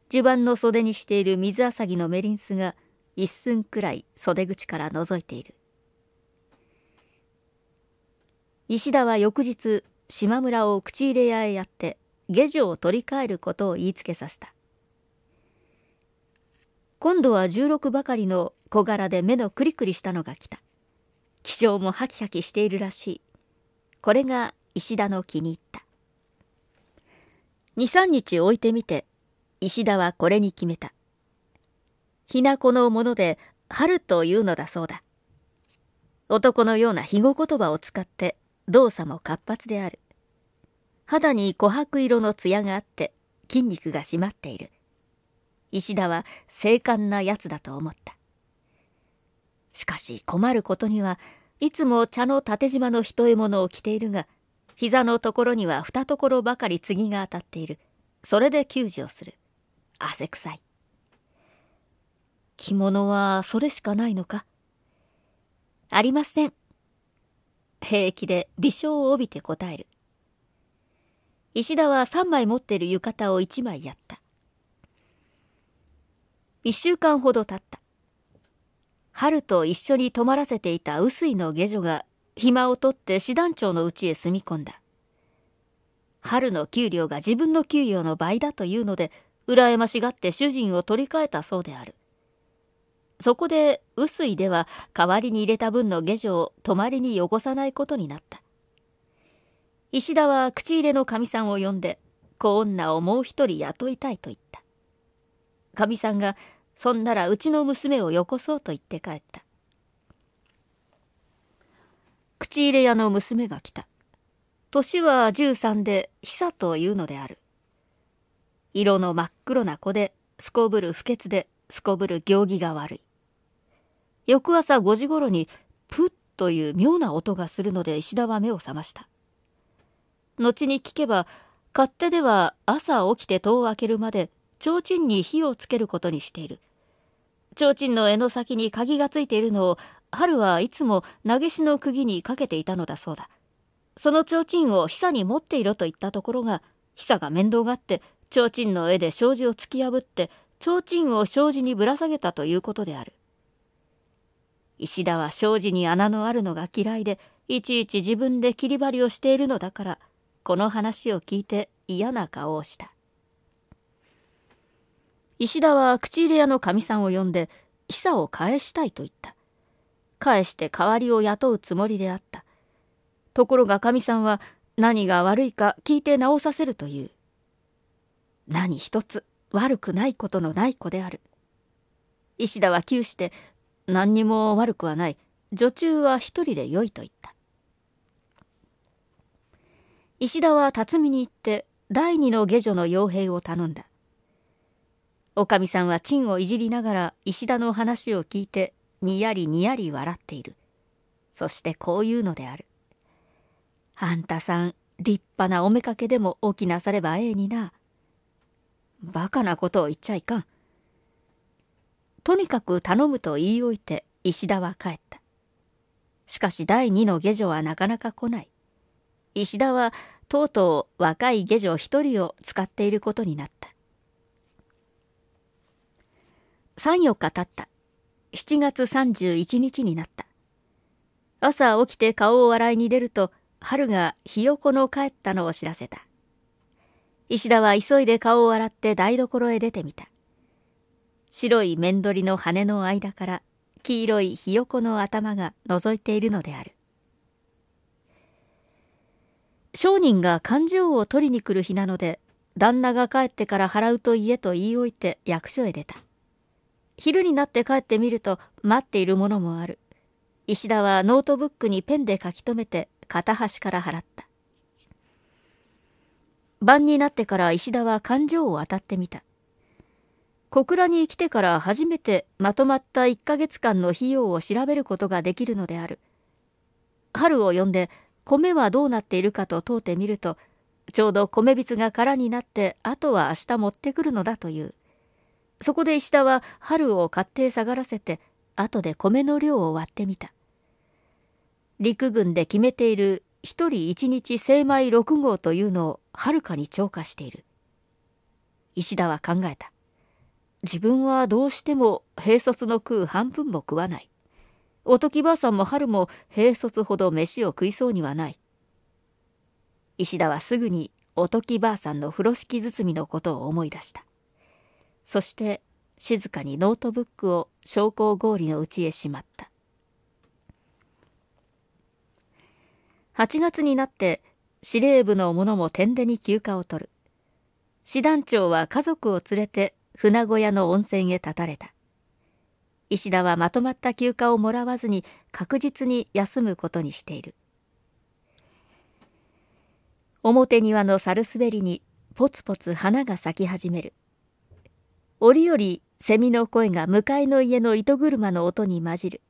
襦袢の袖にしている水あさぎのメリンスが一寸くらい袖口から覗いている。石田は翌日、島村を口入れ屋へやって、下女を取り替えることを言いつけさせた。今度は16ばかりの小柄で目のクリクリしたのが来た。気性もハキハキしているらしい。これが石田の気に入った。23日置いてみて、石田はこれに決めた。ひなこのもので、春というのだそうだ。男のような肥後言葉を使って、動作も活発である。肌に琥珀色の艶があって、筋肉が締まっている。石田は精悍なやつだと思った。しかし困ることには、いつも茶の縦縞の一獲物を着ているが、膝のところには二ところばかり次が当たっている。それで救助をする。汗臭い。着物はそれしかないのかありません。平気で微笑を帯びて答える。石田は3枚持ってる浴衣を1枚やった。1週間ほど経った。春と一緒に泊まらせていた臼井の下女が暇を取って師団長の家へ住み込んだ。春の給料が自分の給料の倍だというので、羨ましがって主人を取り替えたそうである。そこで、臼井では代わりに入れた分の下女を泊まりに汚さないことになった。石田は口入れのかみさんを呼んで、子女をもう一人雇いたいと言った。かみさんが、そんならうちの娘をよこそうと言って帰った。口入れ屋の娘が来た。年は13で、ひさというのである。色の真っ黒な子で、すこぶる不潔で、すこぶる行儀が悪い。翌朝5時頃に、プッという妙な音がするので石田は目を覚ました。後に聞けば、勝手では朝起きて戸を開けるまで、提灯に火をつけることにしている。提灯の柄の先に鍵がついているのを春はいつも投げしの釘にかけていたのだそうだその提灯を久に持っていろと言ったところが久が面倒がって提灯の絵で障子を突き破って提灯を障子にぶら下げたということである石田は障子に穴のあるのが嫌いでいちいち自分で切り張りをしているのだからこの話を聞いて嫌な顔をした石田は口入れ屋のかみさんを呼んで久を返したいと言った返して代わりを雇うつもりであった。ところがかみさんは何が悪いか聞いて直させるという。何一つ悪くないことのない子である。石田は窮して何にも悪くはない。女中は一人でよいと言った。石田は辰巳に行って第二の下女の傭兵を頼んだ。おかみさんは賃をいじりながら石田の話を聞いてにやりにやり笑っている。そしてこういうのである。あんたさん、立派なおめかけでも起きなさればええにな。バカなことを言っちゃいかん。とにかく頼むと言いおいて石田は帰った。しかし第二の下女はなかなか来ない。石田はとうとう若い下女一人を使っていることになった。三四日経った。7月31日になった朝起きて顔を洗いに出ると春がひよこの帰ったのを知らせた石田は急いで顔を洗って台所へ出てみた白い面取りの羽の間から黄色いひよこの頭が覗いているのである商人が勘定を取りに来る日なので旦那が帰ってから払うと言えと言い置いて役所へ出た昼になって帰ってみると待っているものもある。石田はノートブックにペンで書き留めて片端から払った。晩になってから石田は勘定を当たってみた。小倉に来てから初めてまとまった1ヶ月間の費用を調べることができるのである。春を呼んで米はどうなっているかと問うてみると、ちょうど米びつが空になって、あとは明日持ってくるのだという。そこで石田は春を買って下がらせて後で米の量を割ってみた陸軍で決めている一人一日精米6号というのをはるかに超過している石田は考えた自分はどうしても兵卒の食う半分も食わないおときばあさんも春も兵卒ほど飯を食いそうにはない石田はすぐにおときばあさんの風呂敷包みのことを思い出したそして静かにノートブックを昇降氷のうちへしまった8月になって司令部の者も天でに休暇を取る師団長は家族を連れて船小屋の温泉へ立たれた石田はまとまった休暇をもらわずに確実に休むことにしている表庭の猿滑りにポツポツ花が咲き始める折々セミの声が向かいの家の糸車の音に混じる。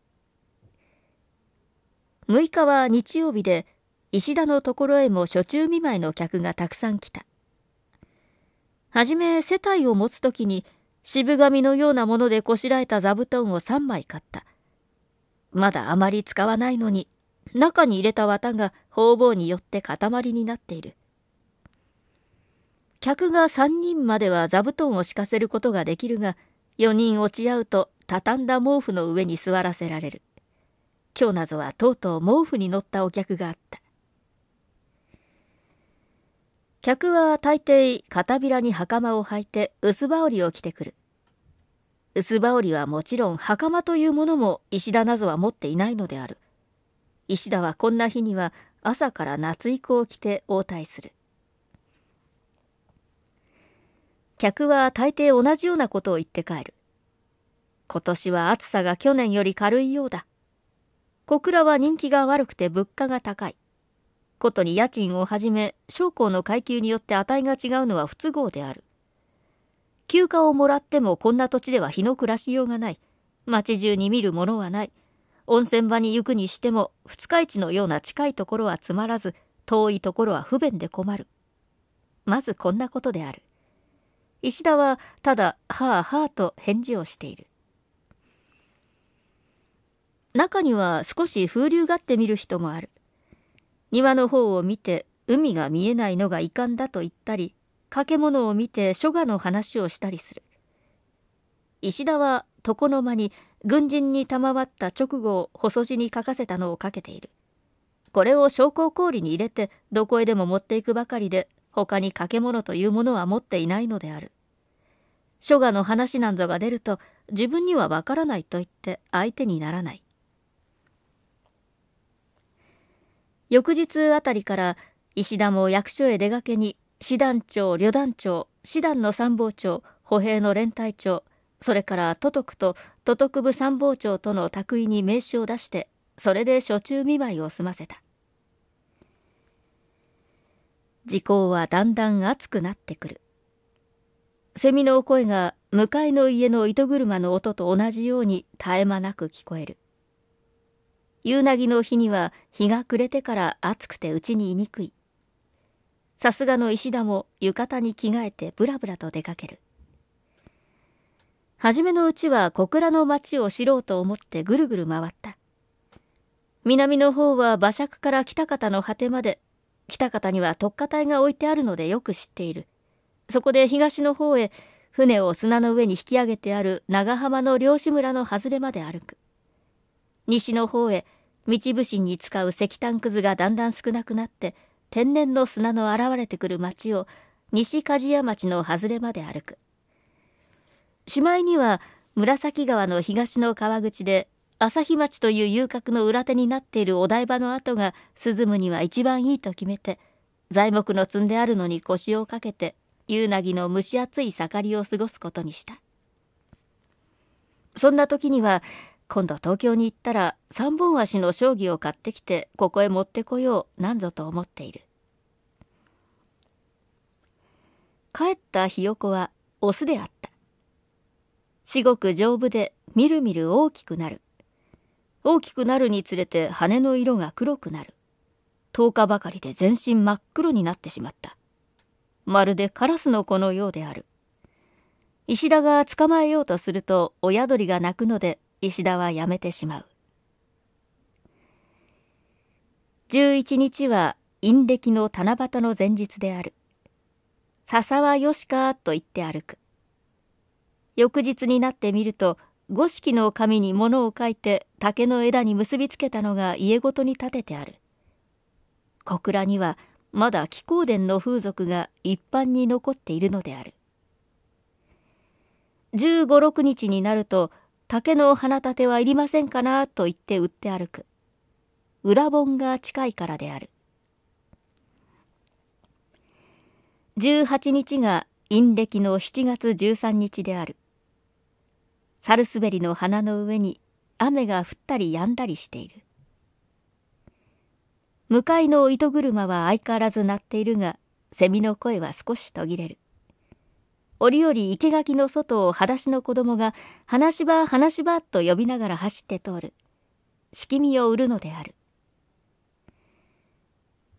6日は日曜日で、石田のところへも初中見舞いの客がたくさん来た。はじめ世帯を持つ時に、渋紙のようなものでこしらえた座布団を3枚買った。まだあまり使わないのに、中に入れた綿が方々によって塊になっている。客が3人までは座布団を敷かせることができるが、4人落ち合うと畳んだ毛布の上に座らせられる。今日謎はとうとう毛布に乗ったお客があった。客は大抵肩びらに袴を履いて薄羽織を着てくる。薄羽織はもちろん袴というものも石田謎は持っていないのである。石田はこんな日には朝から夏以降着て応対する。客は大抵同じようなことを言って帰る。今年は暑さが去年より軽いようだ。小倉は人気が悪くて物価が高い。ことに家賃をはじめ、将校の階級によって値が違うのは不都合である。休暇をもらってもこんな土地では日の暮らしようがない。町中に見るものはない。温泉場に行くにしても、二日市のような近いところはつまらず、遠いところは不便で困る。まずこんなことである。石田はただ、はあはあと返事をしている。中には少し風流がって見る人もある。庭の方を見て海が見えないのが遺憾だと言ったり、掛物を見て書画の話をしたりする。石田は床の間に軍人に賜った直後を細字に書かせたのをかけている。これを昇降氷に入れてどこへでも持っていくばかりで他に掛物というものは持っていないのである。書画の話なんぞが出ると自分にはわからないと言って相手にならない。翌日あたりから石田も役所へ出がけに師団長旅団長師団の参謀長歩兵の連隊長それから都督と都督部参謀長との宅位に名刺を出してそれで初中見舞いを済ませた時効はだんだん暑くなってくる。セミの声が向かいの家の糸車の音と同じように絶え間なく聞こえる。夕凪の日には日が暮れてから暑くて家に居にくい。さすがの石田も浴衣に着替えてブラブラと出かける。初めのうちは小倉の町を知ろうと思ってぐるぐる回った。南の方は馬借から北方の果てまで来方には特化隊が置いてあるのでよく知っている。そこで東の方へ船を砂の上に引き上げてある長浜の漁師村の外れまで歩く。西の方へ道伏しに使う石炭くずがだんだん少なくなって天然の砂の現れてくる町を西鍛冶屋町の外れまで歩く。しまいには紫川の東の川口で朝日町という遊郭の裏手になっているお台場の跡が涼むには一番いいと決めて材木の積んであるのに腰をかけて夕凪の蒸し暑い盛りを過ごすことにしたそんな時には今度東京に行ったら三本足の将棋を買ってきてここへ持ってこようなんぞと思っている帰ったひよこはオスであった至極丈夫でみるみる大きくなる大きくなるにつれて羽の色が黒くなる。10日ばかりで全身真っ黒になってしまった。まるでカラスの子のようである。石田が捕まえようとすると親鳥が鳴くので石田はやめてしまう。11日は陰暦の七夕の前日である。笹はよしかと言って歩く。翌日になってみると五色の紙に物を書いて竹の枝に結びつけたのが家ごとに建ててある小倉にはまだ気公殿の風俗が一般に残っているのである1 5六6日になると竹の花立てはいりませんかなと言って売って歩く裏本が近いからである18日が陰暦の7月13日であるサルスベリの花の上に雨が降ったり止んだりしている。向かいの糸車は相変わらず鳴っているが、セミの声は少し途切れる。折々生垣の外を裸足の子供が、しはなしばと呼びながら走って通る。しきみを売るのである。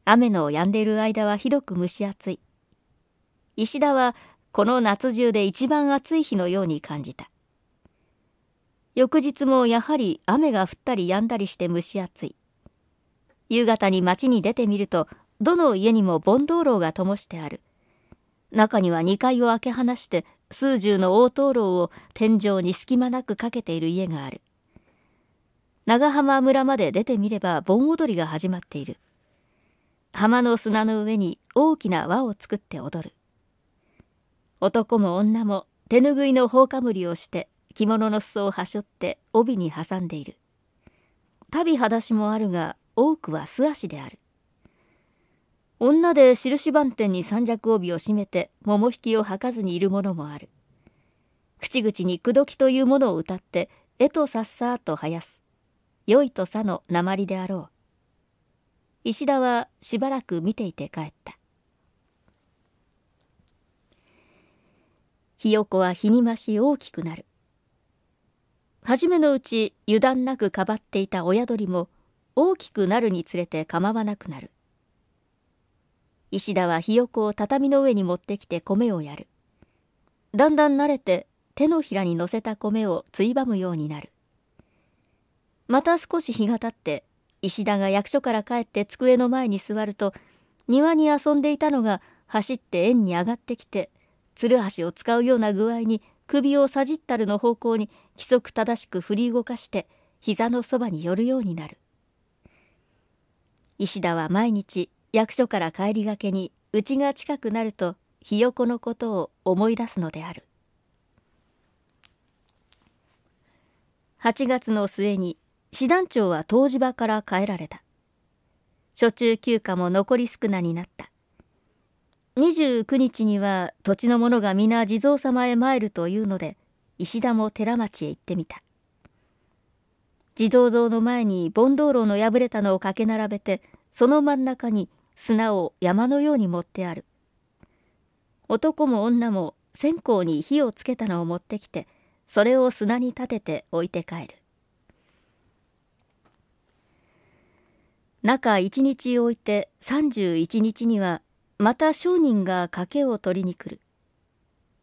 雨の止んでいる間はひどく蒸し暑い。石田はこの夏中で一番暑い日のように感じた。翌日もやはり雨が降ったり止んだりして蒸し暑い。夕方に街に出てみると、どの家にも盆灯籠が灯してある。中には2階を開け放して、数十の大灯籠を天井に隙間なくかけている家がある。長浜村まで出てみれば盆踊りが始まっている。浜の砂の上に大きな輪を作って踊る。男も女も手ぬぐいの放かむりをして着物の裾をはしょって帯に挟んでいる足袋裸足もあるが多くは素足である女で印番店に三尺帯を締めて桃引きを履かずにいるものもある口々に口説きというものを歌って絵とさっさと生やす良いとさの鉛であろう石田はしばらく見ていて帰ったひよこは日に増し大きくなる初めのうち油断なくかばっていた親鳥も大きくなるにつれて構わなくなる石田はひよこを畳の上に持ってきて米をやるだんだん慣れて手のひらに乗せた米をついばむようになるまた少し日がたって石田が役所から帰って机の前に座ると庭に遊んでいたのが走って円に上がってきてつるはしを使うような具合に首をさじったるの方向に規則正しく振り動かして膝のそばに寄るようになる石田は毎日役所から帰りがけにうちが近くなるとひよこのことを思い出すのである8月の末に師団長は湯治場から帰られた初中休暇も残り少なになった29日には土地の者が皆地蔵様へ参るというので石田も寺町へ行ってみた地蔵像の前に盆道路の破れたのをかけ並べてその真ん中に砂を山のように持ってある男も女も線香に火をつけたのを持ってきてそれを砂に立てて置いて帰る中1日置いて31日にはまた商人が賭けを取りに来る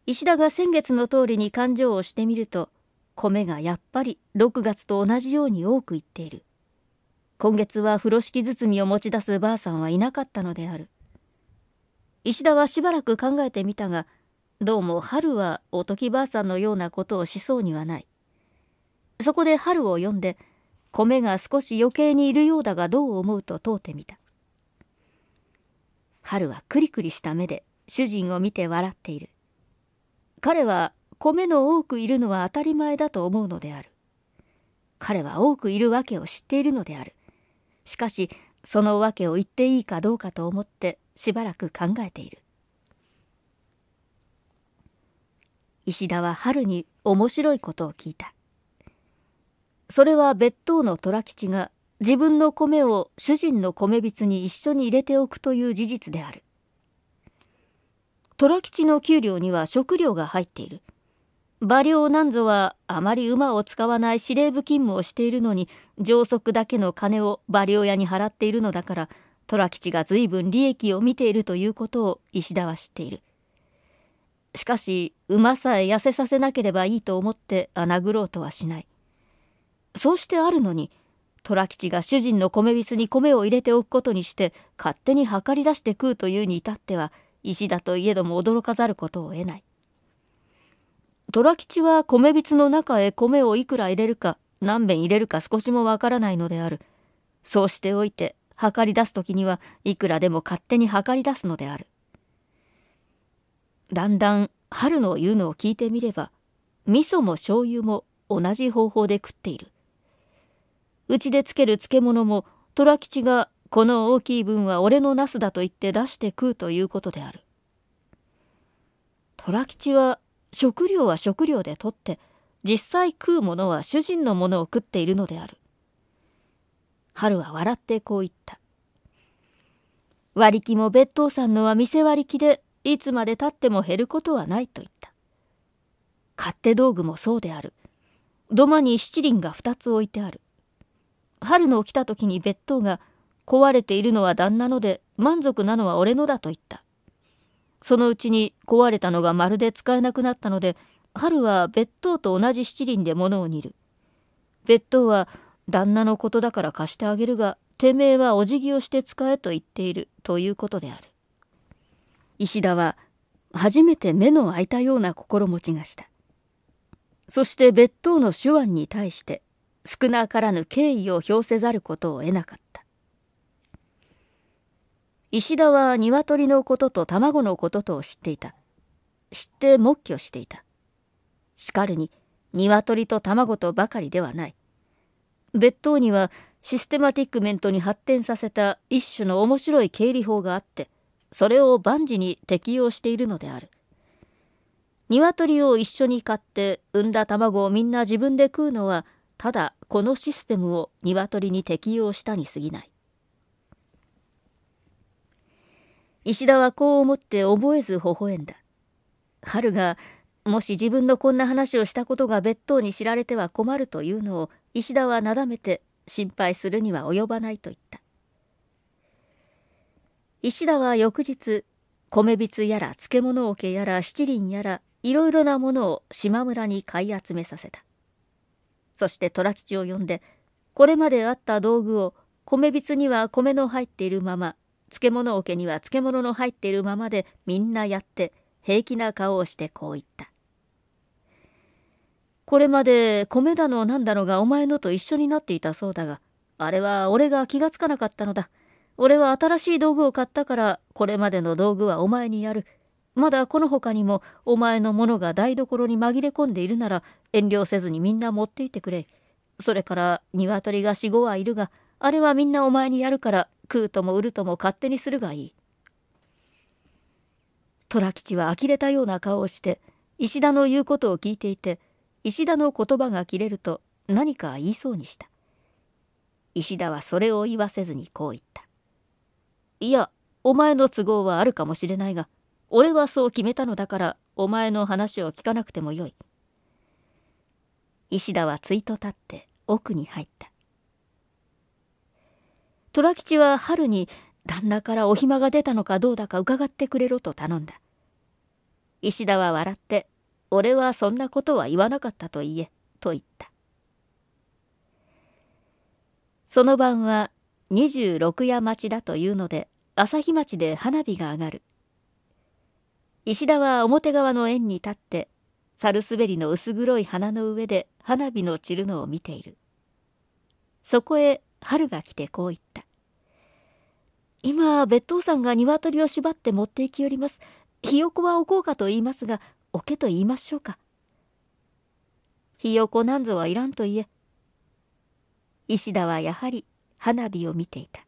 石田が先月の通りに勘定をしてみると米がやっぱり6月と同じように多くいっている今月は風呂敷包みを持ち出すばあさんはいなかったのである石田はしばらく考えてみたがどうも春はおときばあさんのようなことをしそうにはないそこで春を読んで米が少し余計にいるようだがどう思うと問うてみた春はクリクリした目で主人を見て笑っている彼は米の多くいるのは当たり前だと思うのである彼は多くいるわけを知っているのであるしかしその訳を言っていいかどうかと思ってしばらく考えている石田は春に面白いことを聞いたそれは別当の虎吉が自分の米を主人の米びつに一緒に入れておくという事実である。虎吉の給料には食料が入っている。馬領なんぞはあまり馬を使わない司令部勤務をしているのに上足だけの金を馬領屋に払っているのだから虎吉が随分利益を見ているということを石田は知っている。しかし馬さえ痩せさせなければいいと思って穴黒うとはしない。そうしてあるのに虎吉が主人の米びすに米を入れておくことにして勝手に測り出して食うというに至っては石だといえども驚かざることを得ない虎吉は米びつの中へ米をいくら入れるか何べん入れるか少しもわからないのであるそうしておいて測り出す時にはいくらでも勝手に測り出すのであるだんだん春の言うのを聞いてみれば味噌も醤油も同じ方法で食っている。うちでつける漬物も虎吉がこの大きい分は俺のナスだと言って出して食うということである。虎吉は食料は食料で取って実際食うものは主人のものを食っているのである。春は笑ってこう言った。割り木も別当さんのは店割り木でいつまでたっても減ることはないと言った。勝手道具もそうである。土間に七輪が二つ置いてある。春の起きた時に別当が壊れているのは旦那ので満足なのは俺のだと言った。そのうちに壊れたのがまるで使えなくなったので、春は別当と同じ七輪で物を煮る。別当は旦那のことだから貸してあげるが、てめえはお辞儀をして使えと言っているということである。石田は初めて目の開いたような心持ちがした。そして別当の手腕に対して少なからぬ敬意を表せざることを得なかった。石田は鶏のことと卵のこととを知っていた。知って黙居していた。しかるに、鶏と卵とばかりではない。別当にはシステマティックメントに発展させた一種の面白い経理法があって、それを万事に適用しているのである。鶏を一緒に買って産んだ卵をみんな自分で食うのはただこのシステムを鶏に適用したに過ぎない石田はこう思って覚えず微笑んだ春がもし自分のこんな話をしたことが別当に知られては困るというのを石田はなだめて心配するには及ばないと言った石田は翌日米びつやら漬物桶やら七輪やらいろいろなものを島村に買い集めさせたそして虎吉を呼んでこれまであった道具を米びつには米の入っているまま漬物桶には漬物の入っているままでみんなやって平気な顔をしてこう言った。これまで米だのなんだのがお前のと一緒になっていたそうだが、あれは俺が気がつかなかったのだ。俺は新しい道具を買ったから、これまでの道具はお前にやる。まだこの他にもお前のものが台所に紛れ込んでいるなら、遠慮せずにみんな持っていてくれ。それから鶏が45はいるが、あれはみんなお前にやるから食うとも売るとも勝手にするがいい。虎吉は呆れたような顔をして石田の言うことを聞いていて石田の言葉が切れると何か言いそうにした。石田はそれを言わせずにこう言った。いや、お前の都合はあるかもしれないが、俺はそう決めたのだから、お前の話を聞かなくてもよい。石田はついと立って奥に入った虎吉は春に旦那からお暇が出たのかどうだか伺ってくれろと頼んだ石田は笑って「俺はそんなことは言わなかったと言え」と言ったその晩は二十六夜町だというので朝日町で花火が上がる石田は表側の縁に立ってサルスベリの薄黒い花の上で花火の散るのを見ている。そこへ春が来てこう言った。今、別当さんが鶏を縛って持って行きよります。ひよこはおこうかと言いますが、おけと言いましょうか。ひよこなんぞはいらんと言え。石田はやはり花火を見ていた。